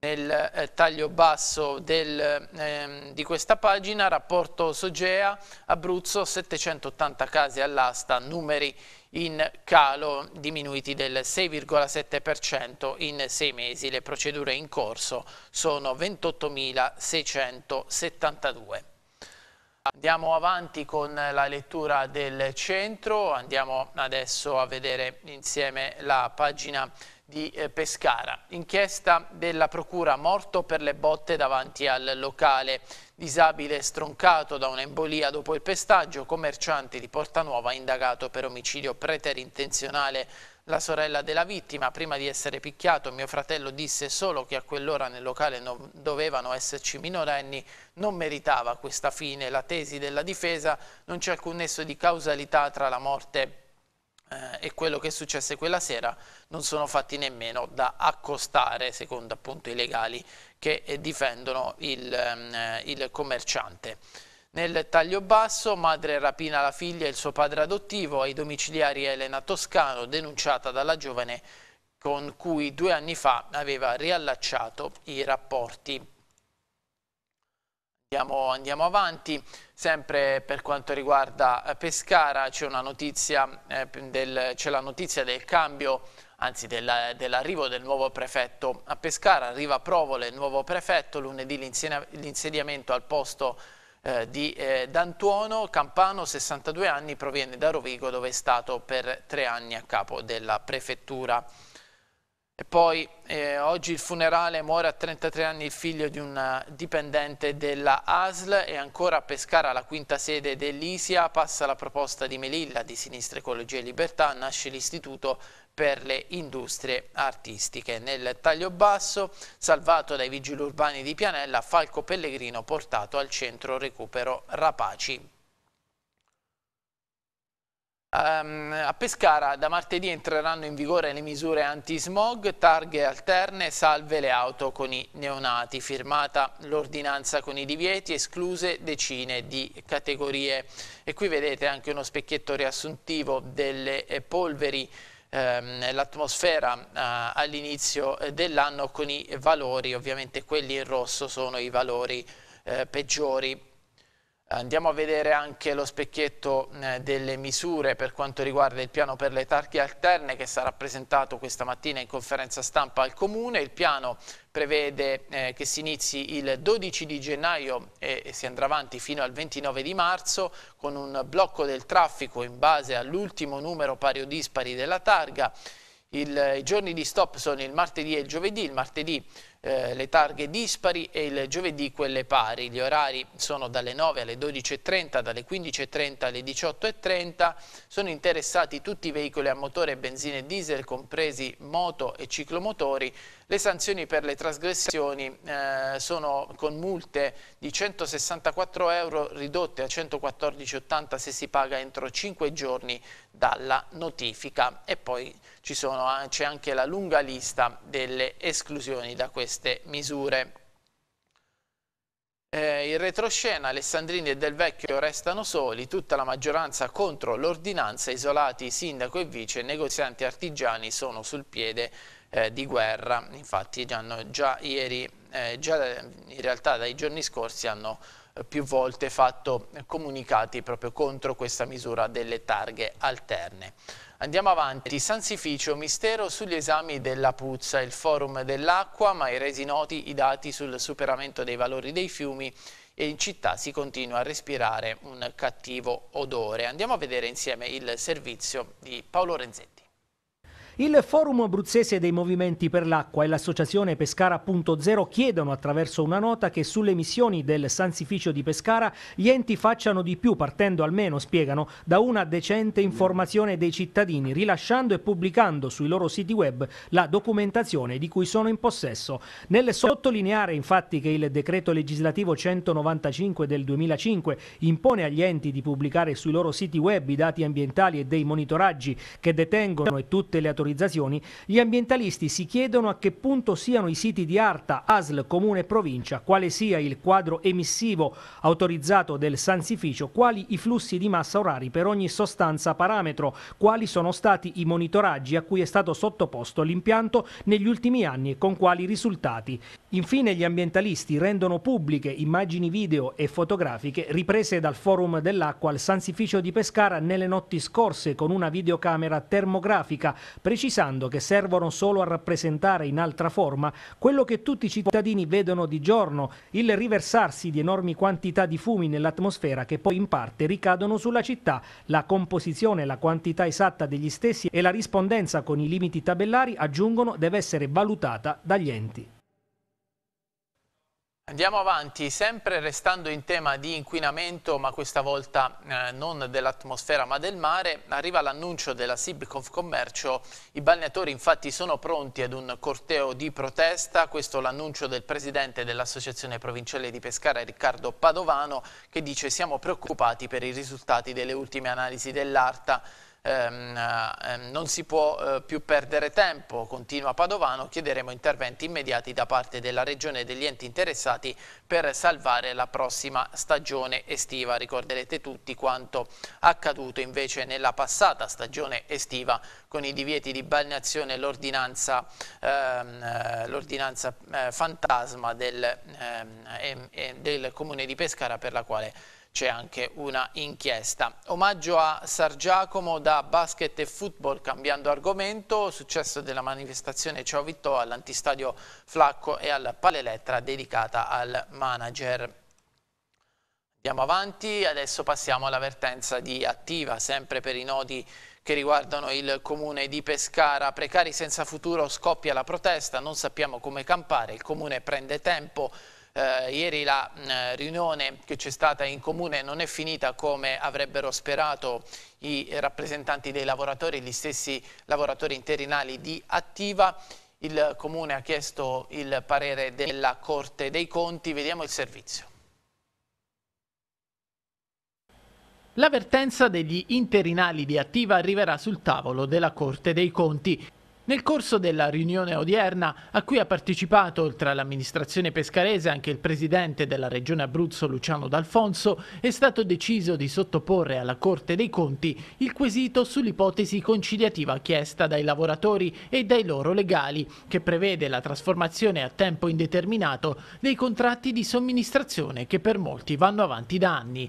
Nel eh, taglio basso del, eh, di questa pagina, rapporto Sogea, Abruzzo 780 casi all'asta, numeri in calo diminuiti del 6,7% in sei mesi. Le procedure in corso sono 28.672. Andiamo avanti con la lettura del centro, andiamo adesso a vedere insieme la pagina di eh, Pescara. Inchiesta della procura morto per le botte davanti al locale. Disabile stroncato da un'embolia dopo il pestaggio, commerciante di Portanuova indagato per omicidio preterintenzionale la sorella della vittima, prima di essere picchiato, mio fratello disse solo che a quell'ora nel locale non dovevano esserci minorenni, non meritava questa fine. La tesi della difesa non c'è alcun nesso di causalità tra la morte eh, e quello che successe quella sera non sono fatti nemmeno da accostare, secondo appunto i legali che eh, difendono il, ehm, eh, il commerciante. Nel taglio basso, madre rapina la figlia e il suo padre adottivo ai domiciliari Elena Toscano, denunciata dalla giovane con cui due anni fa aveva riallacciato i rapporti. Andiamo, andiamo avanti, sempre per quanto riguarda eh, Pescara c'è eh, la notizia del cambio, anzi dell'arrivo dell del nuovo prefetto a Pescara, arriva Provole, il nuovo prefetto, lunedì l'insediamento al posto eh, di eh, D'Antuono, Campano, 62 anni, proviene da Rovigo dove è stato per tre anni a capo della prefettura. E poi eh, oggi il funerale muore a 33 anni il figlio di un eh, dipendente della ASL e ancora a Pescara, la quinta sede dell'ISIA, passa la proposta di Melilla di Sinistra Ecologia e Libertà, nasce l'istituto per le industrie artistiche. Nel taglio basso, salvato dai vigili urbani di Pianella, Falco Pellegrino portato al centro recupero Rapaci. Ehm, a Pescara da martedì entreranno in vigore le misure anti-smog, targhe alterne, salve le auto con i neonati, firmata l'ordinanza con i divieti, escluse decine di categorie. E qui vedete anche uno specchietto riassuntivo delle eh, polveri ehm, l'atmosfera eh, all'inizio eh, dell'anno con i valori, ovviamente quelli in rosso sono i valori eh, peggiori Andiamo a vedere anche lo specchietto eh, delle misure per quanto riguarda il piano per le targhe alterne che sarà presentato questa mattina in conferenza stampa al Comune. Il piano prevede eh, che si inizi il 12 di gennaio e, e, si andrà avanti fino al 29 di marzo con un blocco del traffico in base all'ultimo numero pari o dispari della targa. Il, I giorni di stop sono il martedì e il giovedì, il martedì eh, le targhe dispari e il giovedì quelle pari. Gli orari sono dalle 9 alle 12.30, dalle 15.30 alle 18.30. Sono interessati tutti i veicoli a motore, benzina e diesel, compresi moto e ciclomotori le sanzioni per le trasgressioni eh, sono con multe di 164 euro ridotte a 114,80 se si paga entro 5 giorni dalla notifica e poi c'è anche la lunga lista delle esclusioni da queste misure. Eh, in retroscena Alessandrini e Del Vecchio restano soli, tutta la maggioranza contro l'ordinanza, isolati sindaco e vice, negozianti artigiani sono sul piede eh, di guerra, infatti hanno già ieri, eh, già eh, in realtà dai giorni scorsi hanno eh, più volte fatto comunicati proprio contro questa misura delle targhe alterne. Andiamo avanti, Sansificio, mistero sugli esami della puzza, il forum dell'acqua, ma i resi noti i dati sul superamento dei valori dei fiumi e in città si continua a respirare un cattivo odore. Andiamo a vedere insieme il servizio di Paolo Renzetti. Il Forum Abruzzese dei Movimenti per l'Acqua e l'Associazione Pescara.0 chiedono attraverso una nota che sulle missioni del Sansificio di Pescara gli enti facciano di più partendo almeno, spiegano, da una decente informazione dei cittadini, rilasciando e pubblicando sui loro siti web la documentazione di cui sono in possesso. Nel sottolineare infatti che il decreto legislativo 195 del 2005 impone agli enti di pubblicare sui loro siti web i dati ambientali e dei monitoraggi che detengono e tutte le autorità autorizzazioni, gli ambientalisti si chiedono a che punto siano i siti di Arta, ASL, Comune e Provincia, quale sia il quadro emissivo autorizzato del sansificio, quali i flussi di massa orari per ogni sostanza parametro, quali sono stati i monitoraggi a cui è stato sottoposto l'impianto negli ultimi anni e con quali risultati. Infine gli ambientalisti rendono pubbliche immagini video e fotografiche riprese dal Forum dell'Acqua al Sansificio di Pescara nelle notti scorse con una videocamera termografica precisando che servono solo a rappresentare in altra forma quello che tutti i cittadini vedono di giorno, il riversarsi di enormi quantità di fumi nell'atmosfera che poi in parte ricadono sulla città. La composizione, la quantità esatta degli stessi e la rispondenza con i limiti tabellari, aggiungono, deve essere valutata dagli enti. Andiamo avanti, sempre restando in tema di inquinamento, ma questa volta eh, non dell'atmosfera ma del mare, arriva l'annuncio della Sibconf Commercio. I balneatori infatti sono pronti ad un corteo di protesta, questo l'annuncio del presidente dell'Associazione Provinciale di Pescara Riccardo Padovano che dice siamo preoccupati per i risultati delle ultime analisi dell'ARTA. Ehm, ehm, non si può eh, più perdere tempo, continua Padovano, chiederemo interventi immediati da parte della Regione e degli enti interessati per salvare la prossima stagione estiva. Ricorderete tutti quanto accaduto invece nella passata stagione estiva con i divieti di balneazione e l'ordinanza ehm, eh, eh, fantasma del, ehm, del Comune di Pescara per la quale c'è anche una inchiesta. Omaggio a Sargiacomo da basket e football, cambiando argomento, successo della manifestazione Ciao Vittò all'antistadio Flacco e al Palelettra dedicata al manager. Andiamo avanti, adesso passiamo all'avvertenza di Attiva, sempre per i nodi che riguardano il comune di Pescara. Precari senza futuro scoppia la protesta, non sappiamo come campare, il comune prende tempo, eh, ieri la eh, riunione che c'è stata in comune non è finita come avrebbero sperato i rappresentanti dei lavoratori, gli stessi lavoratori interinali di Attiva. Il comune ha chiesto il parere della Corte dei Conti, vediamo il servizio. L'avvertenza degli interinali di Attiva arriverà sul tavolo della Corte dei Conti. Nel corso della riunione odierna, a cui ha partecipato oltre all'amministrazione pescarese anche il presidente della regione Abruzzo Luciano D'Alfonso, è stato deciso di sottoporre alla Corte dei Conti il quesito sull'ipotesi conciliativa chiesta dai lavoratori e dai loro legali, che prevede la trasformazione a tempo indeterminato dei contratti di somministrazione che per molti vanno avanti da anni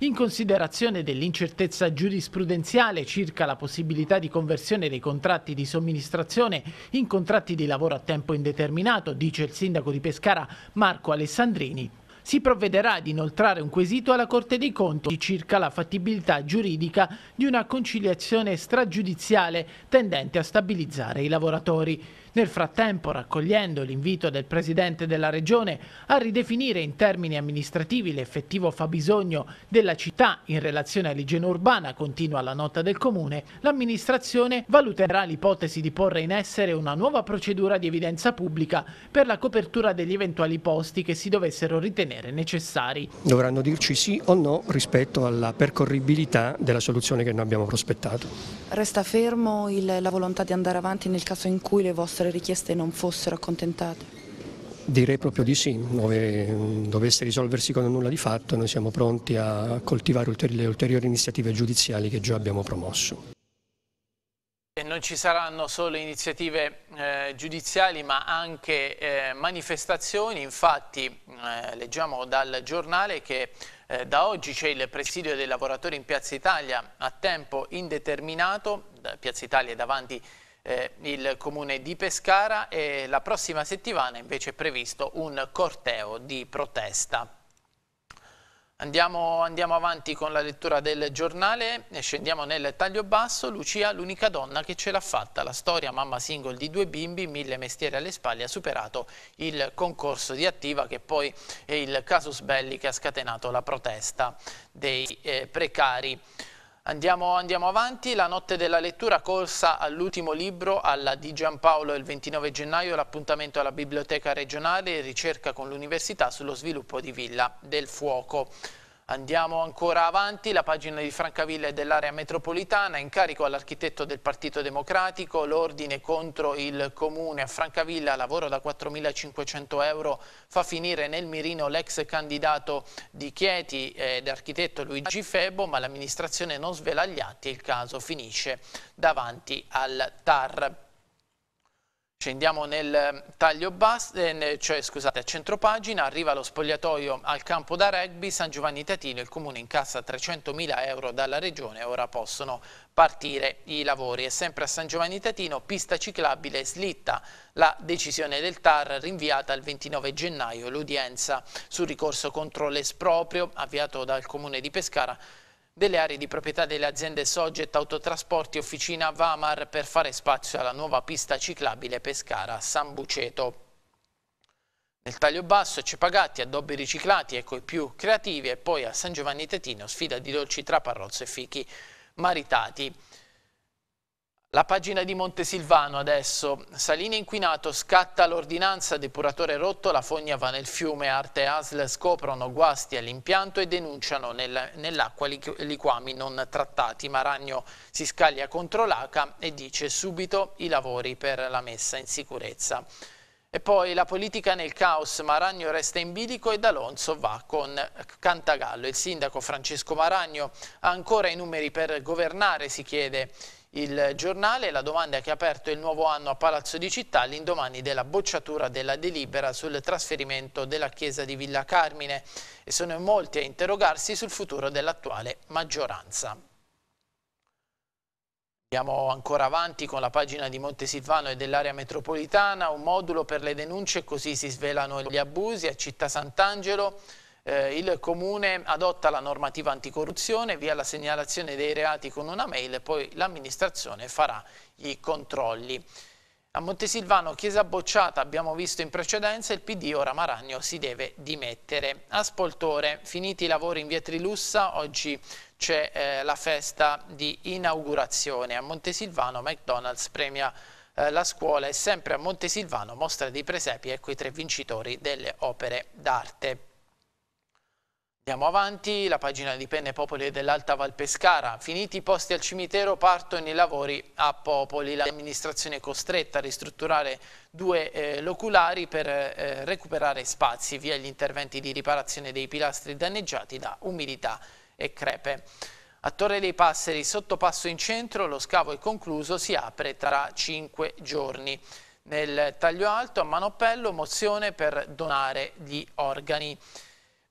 in considerazione dell'incertezza giurisprudenziale circa la possibilità di conversione dei contratti di somministrazione in contratti di lavoro a tempo indeterminato, dice il sindaco di Pescara Marco Alessandrini, si provvederà ad inoltrare un quesito alla Corte dei Conti circa la fattibilità giuridica di una conciliazione stragiudiziale tendente a stabilizzare i lavoratori. Nel frattempo, raccogliendo l'invito del Presidente della Regione a ridefinire in termini amministrativi l'effettivo fabbisogno della città in relazione all'igiene urbana, continua la nota del Comune, l'amministrazione valuterà l'ipotesi di porre in essere una nuova procedura di evidenza pubblica per la copertura degli eventuali posti che si dovessero ritenere necessari. Dovranno dirci sì o no rispetto alla percorribilità della soluzione che noi abbiamo prospettato. Resta fermo il, la volontà di andare avanti nel caso in cui le vostre vostre richieste non fossero accontentate? Direi proprio di sì, dove dovesse risolversi con nulla di fatto noi siamo pronti a coltivare ulteriori, le ulteriori iniziative giudiziali che già abbiamo promosso. Non ci saranno solo iniziative eh, giudiziali ma anche eh, manifestazioni, infatti eh, leggiamo dal giornale che eh, da oggi c'è il presidio dei lavoratori in Piazza Italia a tempo indeterminato, Piazza Italia è davanti a eh, il comune di Pescara e la prossima settimana invece è previsto un corteo di protesta. Andiamo, andiamo, avanti con la lettura del giornale e scendiamo nel taglio basso. Lucia, l'unica donna che ce l'ha fatta. La storia mamma single di due bimbi, mille mestieri alle spalle, ha superato il concorso di attiva che poi è il casus belli che ha scatenato la protesta dei eh, precari. Andiamo, andiamo, avanti, la notte della lettura corsa all'ultimo libro alla di Giampaolo il 29 gennaio, l'appuntamento alla Biblioteca regionale e ricerca con l'Università sullo sviluppo di Villa del Fuoco. Andiamo ancora avanti, la pagina di Francavilla e dell'area metropolitana, incarico all'architetto del Partito Democratico, l'ordine contro il comune a Francavilla, lavoro da 4.500 euro, fa finire nel mirino l'ex candidato di Chieti ed architetto Luigi Febo, ma l'amministrazione non svela gli atti e il caso finisce davanti al TAR. Scendiamo nel ehm, taglio basso, eh, cioè, scusate, a centropagina, arriva lo spogliatoio al campo da rugby, San Giovanni Tatino, il comune incassa 300.000 euro dalla regione, ora possono partire i lavori. E sempre a San Giovanni Tatino, pista ciclabile slitta la decisione del TAR rinviata al 29 gennaio, l'udienza sul ricorso contro l'esproprio avviato dal comune di Pescara delle aree di proprietà delle aziende Soget, Autotrasporti, Officina Vamar per fare spazio alla nuova pista ciclabile Pescara-San Buceto. Nel taglio basso c'è Pagatti, addobbi riciclati, ecco i più creativi e poi a San Giovanni Tetino sfida di dolci tra Parrozzo e Fichi maritati. La pagina di Montesilvano adesso. Saline inquinato, scatta l'ordinanza, depuratore rotto, la fogna va nel fiume, Arte e ASL scoprono guasti all'impianto e denunciano nel, nell'acqua liquami non trattati. Maragno si scaglia contro l'ACA e dice subito i lavori per la messa in sicurezza. E poi la politica nel caos, Maragno resta in bilico e D'Alonso va con Cantagallo. Il sindaco Francesco Maragno ha ancora i numeri per governare, si chiede il giornale, la domanda che ha aperto il nuovo anno a Palazzo di Città l'indomani della bocciatura della delibera sul trasferimento della chiesa di Villa Carmine e sono in molti a interrogarsi sul futuro dell'attuale maggioranza. Andiamo ancora avanti con la pagina di Montesilvano e dell'area metropolitana, un modulo per le denunce, così si svelano gli abusi a Città Sant'Angelo, eh, il Comune adotta la normativa anticorruzione, via la segnalazione dei reati con una mail e poi l'amministrazione farà i controlli. A Montesilvano, chiesa bocciata, abbiamo visto in precedenza, il PD ora Maragno si deve dimettere. A Spoltore, finiti i lavori in via Trilussa, oggi c'è eh, la festa di inaugurazione. A Montesilvano McDonald's premia eh, la scuola e sempre a Montesilvano mostra dei presepi e ecco i tre vincitori delle opere d'arte. Andiamo avanti, la pagina di Penne Popoli dell'Alta Val Pescara. Finiti i posti al cimitero partono i lavori a Popoli. L'amministrazione è costretta a ristrutturare due eh, loculari per eh, recuperare spazi via gli interventi di riparazione dei pilastri danneggiati da umidità e crepe. A Torre dei Passeri, sottopasso in centro, lo scavo è concluso, si apre tra cinque giorni. Nel taglio alto a Manoppello mozione per donare gli organi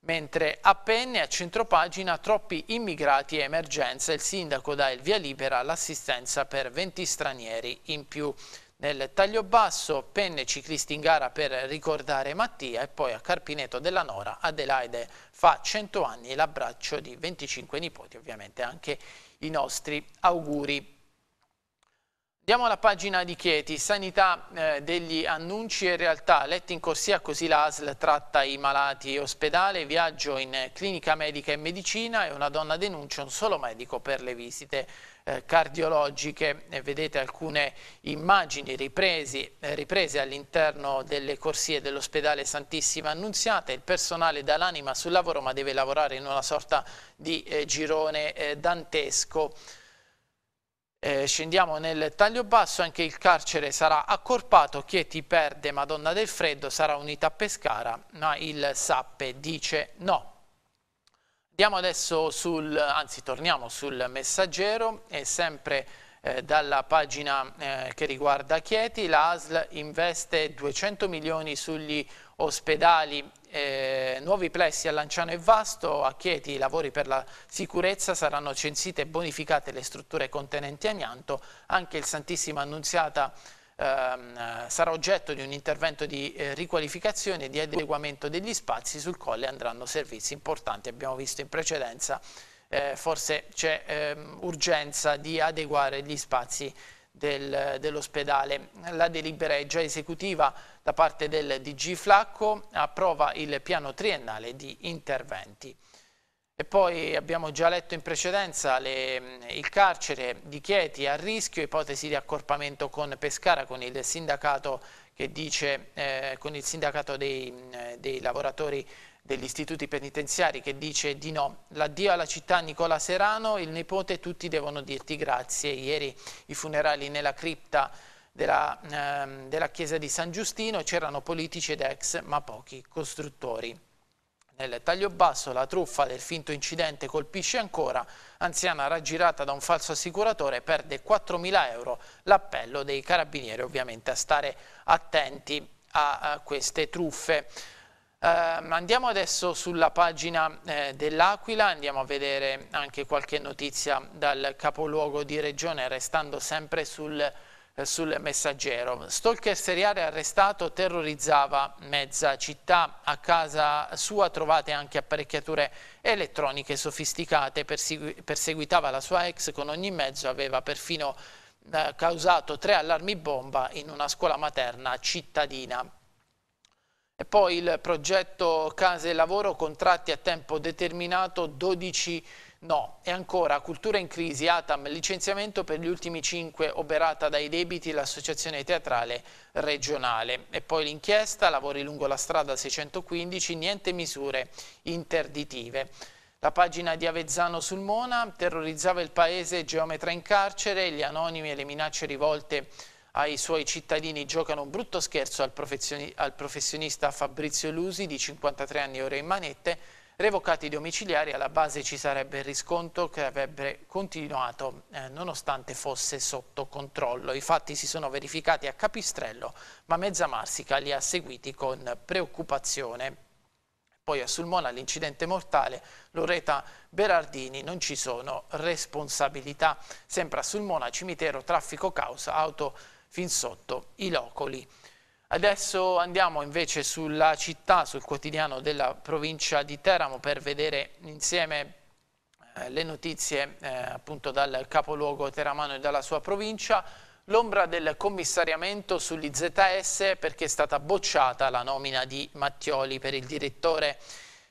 mentre a Penne a centropagina troppi immigrati e emergenza, il sindaco dà il via libera all'assistenza per 20 stranieri in più. Nel taglio basso Penne ciclisti in gara per ricordare Mattia e poi a Carpineto della Nora Adelaide fa 100 anni e l'abbraccio di 25 nipoti, ovviamente anche i nostri auguri. Andiamo alla pagina di Chieti, sanità eh, degli annunci e realtà, letti in corsia così l'ASL tratta i malati ospedale, viaggio in clinica medica e medicina e una donna denuncia un solo medico per le visite eh, cardiologiche. Eh, vedete alcune immagini ripresi, riprese all'interno delle corsie dell'ospedale Santissima Annunziata, il personale dà l'anima sul lavoro ma deve lavorare in una sorta di girone dantesco. Eh, scendiamo nel taglio basso, anche il carcere sarà accorpato, Chieti perde Madonna del Freddo, sarà unita a Pescara, ma il Sappe dice no. Andiamo adesso sul, anzi torniamo sul messaggero e sempre eh, dalla pagina eh, che riguarda Chieti, la ASL investe 200 milioni sugli ospedali eh, nuovi plessi a Lanciano e Vasto, a Chieti i lavori per la sicurezza saranno censite e bonificate le strutture contenenti amianto, anche il Santissima Annunziata ehm, sarà oggetto di un intervento di eh, riqualificazione e di adeguamento degli spazi, sul colle andranno servizi importanti, abbiamo visto in precedenza, eh, forse c'è ehm, urgenza di adeguare gli spazi del, dell'ospedale. La delibera è già esecutiva da parte del DG Flacco approva il piano triennale di interventi. E poi abbiamo già letto in precedenza le, il carcere di Chieti a rischio, ipotesi di accorpamento con Pescara, con il sindacato, dice, eh, con il sindacato dei, dei lavoratori degli istituti penitenziari che dice di no. L'addio alla città Nicola Serano, il nipote, tutti devono dirti grazie. Ieri i funerali nella cripta della, ehm, della chiesa di San Giustino, c'erano politici ed ex, ma pochi costruttori. Nel taglio basso la truffa del finto incidente colpisce ancora, anziana raggirata da un falso assicuratore perde 4.000 euro, l'appello dei carabinieri ovviamente a stare attenti a, queste truffe. Eh, andiamo adesso sulla pagina eh, dell'Aquila, andiamo a vedere anche qualche notizia dal capoluogo di regione, restando sempre sul sul messaggero. Stalker seriale arrestato terrorizzava mezza città. A casa sua trovate anche apparecchiature elettroniche sofisticate. Persegui perseguitava la sua ex con ogni mezzo, aveva perfino eh, causato tre allarmi bomba in una scuola materna cittadina. E poi il progetto Case e Lavoro, contratti a tempo determinato, 12 No, e ancora cultura in crisi, Atam, licenziamento per gli ultimi cinque, oberata dai debiti l'associazione teatrale regionale. E poi l'inchiesta, lavori lungo la strada 615, niente misure interditive. La pagina di Avezzano sul Mona terrorizzava il paese, geometra in carcere, gli anonimi e le minacce rivolte ai suoi cittadini giocano un brutto scherzo al, al professionista Fabrizio Lusi di 53 anni ora in manette Revocati i domiciliari alla base ci sarebbe il riscontro che avrebbe continuato eh, nonostante fosse sotto controllo. I fatti si sono verificati a Capistrello, ma Mezza Marsica li ha seguiti con preoccupazione. Poi a Sulmona l'incidente mortale, Loreta Berardini non ci sono responsabilità. Sempre a Sulmona cimitero, traffico causa, auto fin sotto i locoli. Adesso andiamo invece sulla città, sul quotidiano della provincia di Teramo per vedere insieme eh, le notizie eh, appunto dal capoluogo teramano e dalla sua provincia. L'ombra del commissariamento sugli ZS perché è stata bocciata la nomina di Mattioli per il direttore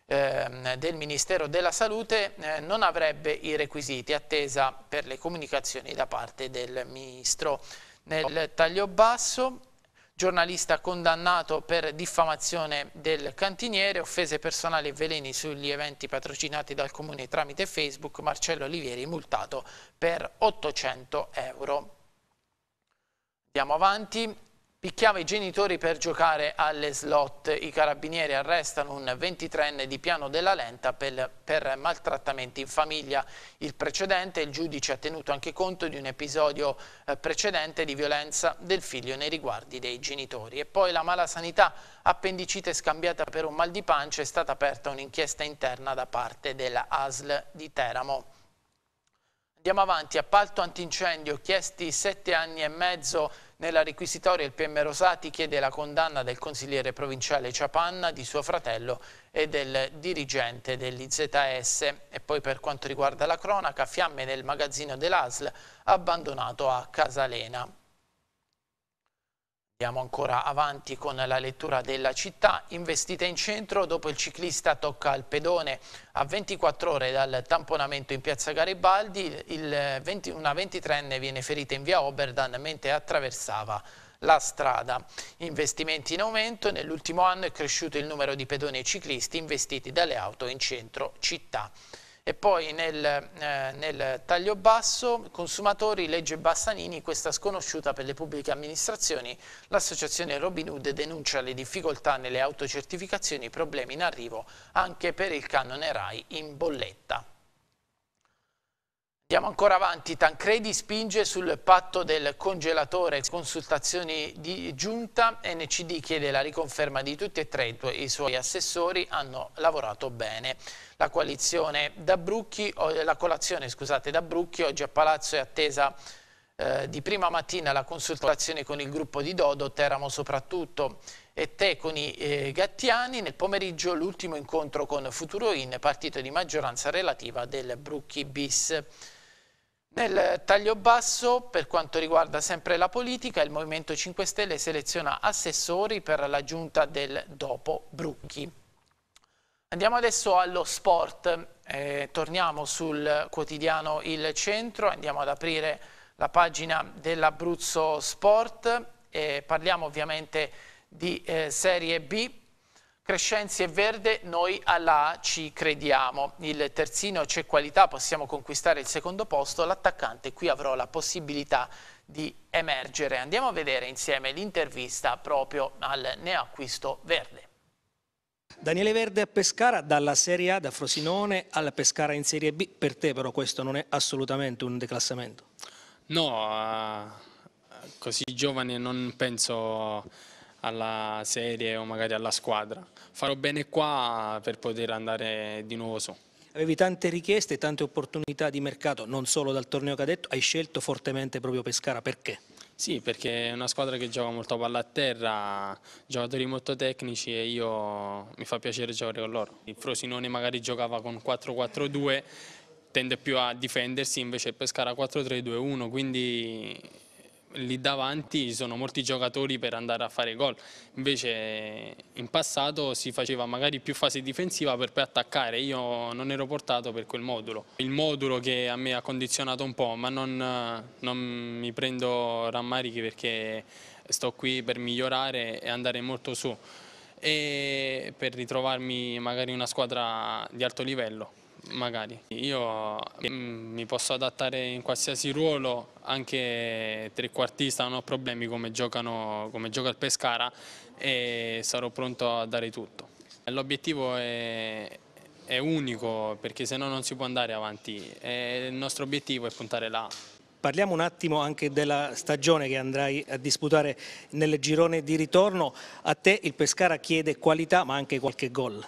eh, del Ministero della Salute eh, non avrebbe i requisiti attesa per le comunicazioni da parte del Ministro. Nel taglio basso giornalista condannato per diffamazione del cantiniere, offese personali e veleni sugli eventi patrocinati dal Comune tramite Facebook, Marcello Olivieri multato per 800 euro. Andiamo avanti, Picchiava i genitori per giocare alle slot. I carabinieri arrestano un 23enne di Piano della Lenta per, per, maltrattamenti in famiglia. Il precedente, il giudice ha tenuto anche conto di un episodio eh, precedente di violenza del figlio nei riguardi dei genitori. E poi la mala sanità, appendicite scambiata per un mal di pancia, è stata aperta un'inchiesta interna da parte della ASL di Teramo. Andiamo avanti, appalto antincendio, chiesti sette anni e mezzo nella requisitoria il PM Rosati chiede la condanna del consigliere provinciale Ciapanna, di suo fratello e del dirigente dell'IZS. E poi per quanto riguarda la cronaca, fiamme nel magazzino dell'ASL abbandonato a Casalena. Andiamo ancora avanti con la lettura della città, investita in centro, dopo il ciclista tocca al pedone a 24 ore dal tamponamento in piazza Garibaldi, 20, una 23enne viene ferita in via Oberdan mentre attraversava la strada. Investimenti in aumento, nell'ultimo anno è cresciuto il numero di pedoni e ciclisti investiti dalle auto in centro città. E poi nel, eh, nel taglio basso, consumatori, legge Bassanini, questa sconosciuta per le pubbliche amministrazioni, l'associazione Robin Hood denuncia le difficoltà nelle autocertificazioni, problemi in arrivo anche per il canone RAI in bolletta. Andiamo ancora avanti, Tancredi spinge sul patto del congelatore, consultazioni di giunta, NCD chiede la riconferma di tutti e tre i suoi assessori, hanno lavorato bene. La, Brucchi, la colazione scusate, da Brucchi oggi a Palazzo è attesa eh, di prima mattina la consultazione con il gruppo di Dodo, Teramo soprattutto e te con i eh, Gattiani, nel pomeriggio l'ultimo incontro con Futuro In, partito di maggioranza relativa del Brucchi bis. Nel taglio basso, per quanto riguarda sempre la politica, il Movimento 5 Stelle seleziona assessori per la giunta del dopo Brucchi. Andiamo adesso allo sport, eh, torniamo sul quotidiano Il Centro, andiamo ad aprire la pagina dell'Abruzzo Sport, eh, parliamo ovviamente di eh, Serie B, Crescenzi e Verde, noi alla ci crediamo. Il terzino c'è qualità, possiamo conquistare il secondo posto, l'attaccante qui avrò la possibilità di emergere. Andiamo a vedere insieme l'intervista proprio al neacquisto Verde. Daniele Verde a Pescara, dalla Serie A, da Frosinone alla Pescara in Serie B, per te però questo non è assolutamente un declassamento? No, eh, così giovane non penso alla serie o magari alla squadra. Farò bene qua per poter andare di nuovo su. Avevi tante richieste, tante opportunità di mercato, non solo dal torneo cadetto, hai scelto fortemente proprio Pescara, perché? Sì, perché è una squadra che gioca molto a palla a terra, giocatori molto tecnici e io mi fa piacere giocare con loro. Il Frosinone magari giocava con 4-4-2, tende più a difendersi, invece Pescara 4-3-2-1, quindi lì davanti ci sono molti giocatori per andare a fare gol, invece in passato si faceva magari più fase difensiva per poi attaccare, io non ero portato per quel modulo. Il modulo che a me ha condizionato un po', ma non, non mi prendo rammarichi perché sto qui per migliorare e andare molto su e per ritrovarmi magari una squadra di alto livello magari. Io mm, mi posso adattare in qualsiasi ruolo, anche trequartista, non ho problemi come, giocano, come gioca il Pescara e sarò pronto a dare tutto. L'obiettivo è, è, unico perché se no non si può andare avanti e il nostro obiettivo è puntare là. Parliamo un attimo anche della stagione che andrai a disputare nel girone di ritorno. A te il Pescara chiede qualità ma anche qualche gol.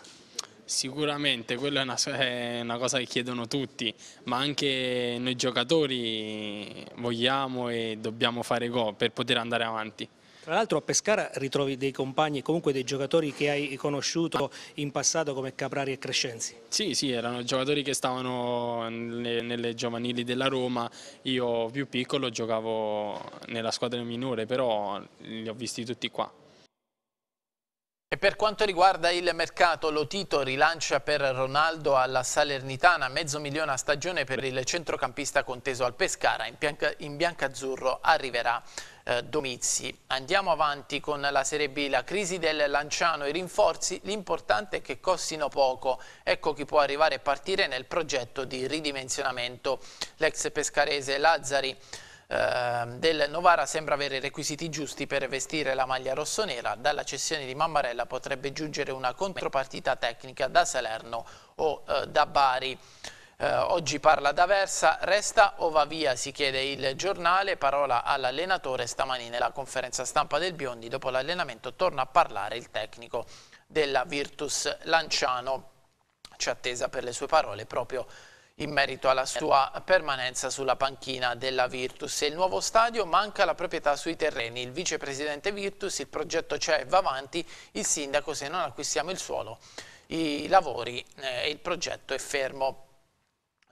Sicuramente, quella è una, è una, cosa che chiedono tutti, ma anche noi giocatori vogliamo e dobbiamo fare gol per poter andare avanti. Tra l'altro a Pescara ritrovi dei compagni, comunque dei giocatori che hai conosciuto in passato come Caprari e Crescenzi. Sì, sì, erano giocatori che stavano nelle, nelle giovanili della Roma, io più piccolo giocavo nella squadra minore, però li ho visti tutti qua. E per quanto riguarda il mercato, Lotito rilancia per Ronaldo alla Salernitana, mezzo milione a stagione per il centrocampista conteso al Pescara, in, bianca, in biancazzurro arriverà eh, Domizzi. Andiamo avanti con la Serie B, la crisi del Lanciano, i rinforzi, l'importante è che costino poco, ecco chi può arrivare e partire nel progetto di ridimensionamento. L'ex pescarese Lazzari Ehm, del Novara sembra avere i requisiti giusti per vestire la maglia rossonera. Dalla cessione di Mammarella potrebbe giungere una contropartita tecnica da Salerno o eh, da Bari. Eh, oggi parla D'Aversa, resta o va via, si chiede il giornale, parola all'allenatore stamani nella conferenza stampa del Biondi, dopo l'allenamento torna a parlare il tecnico della Virtus Lanciano, ci attesa per le sue parole proprio in merito alla sua permanenza sulla panchina della Virtus. il nuovo stadio manca la proprietà sui terreni, il vicepresidente Virtus, il progetto c'è, e va avanti, il sindaco se non acquistiamo il suolo, i lavori e eh, il progetto è fermo.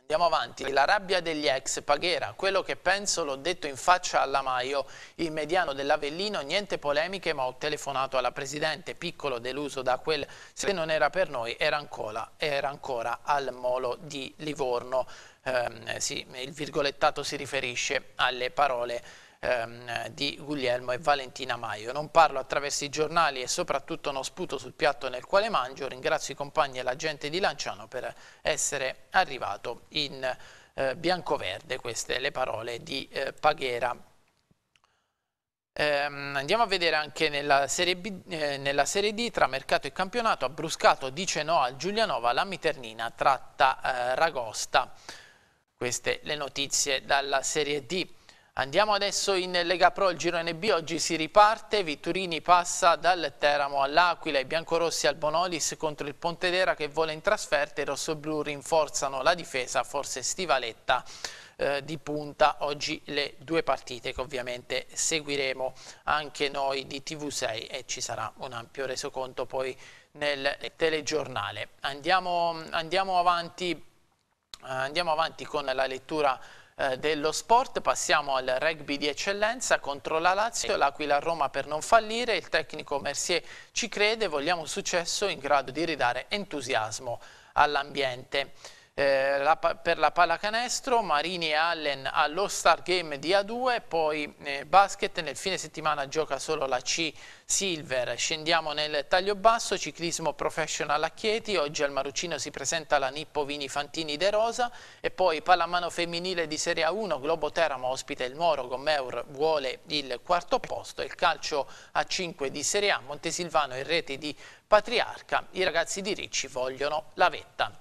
Andiamo avanti, la rabbia degli ex, Paghera, quello che penso l'ho detto in faccia alla Maio, il mediano dell'Avellino, niente polemiche ma ho telefonato alla Presidente, piccolo deluso da quel se non era per noi era ancora, era ancora al molo di Livorno, eh, sì, il virgolettato si riferisce alle parole ehm, di Guglielmo e Valentina Maio. Non parlo attraverso i giornali e soprattutto non sputo sul piatto nel quale mangio. Ringrazio i compagni e la gente di Lanciano per essere arrivato in eh, bianco-verde. Queste le parole di eh, Paghera ehm, andiamo a vedere anche nella serie, B, eh, nella serie, D tra mercato e campionato. A dice no al Giulianova, la Miternina tratta eh, Ragosta. Queste le notizie dalla Serie D. Andiamo adesso in Lega Pro, il giro NB, oggi si riparte, Vitturini passa dal Teramo all'Aquila, i biancorossi al Bonolis contro il Pontedera che vola in trasferta, i rossoblù rinforzano la difesa, forse Stivaletta eh, di punta, oggi le due partite che ovviamente seguiremo anche noi di TV6 e ci sarà un ampio resoconto poi nel telegiornale. Andiamo, andiamo, avanti, andiamo avanti con la lettura eh, dello sport, passiamo al rugby di eccellenza contro la Lazio, l'Aquila Roma per non fallire, il tecnico Mercier ci crede, vogliamo successo in grado di ridare entusiasmo all'ambiente eh, la, per la pallacanestro, Marini e Allen allo Star Game di A2, poi eh, basket, nel fine settimana gioca solo la C Silver, scendiamo nel taglio basso, ciclismo professional a Chieti, oggi al Marucino si presenta la Nippo Vini Fantini De Rosa e poi pallamano femminile di Serie A1, Globo Teramo ospita il Moro, Gommeur vuole il quarto posto, il calcio a 5 di Serie A, Montesilvano in rete di Patriarca, i ragazzi di Ricci vogliono la vetta.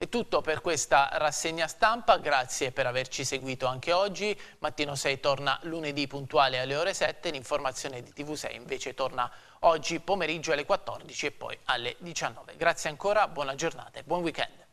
È tutto per questa rassegna stampa, grazie per averci seguito anche oggi. Mattino 6 torna lunedì puntuale alle ore 7, l'informazione di TV6 invece torna oggi pomeriggio alle 14 e poi alle 19. Grazie ancora, buona giornata e buon weekend.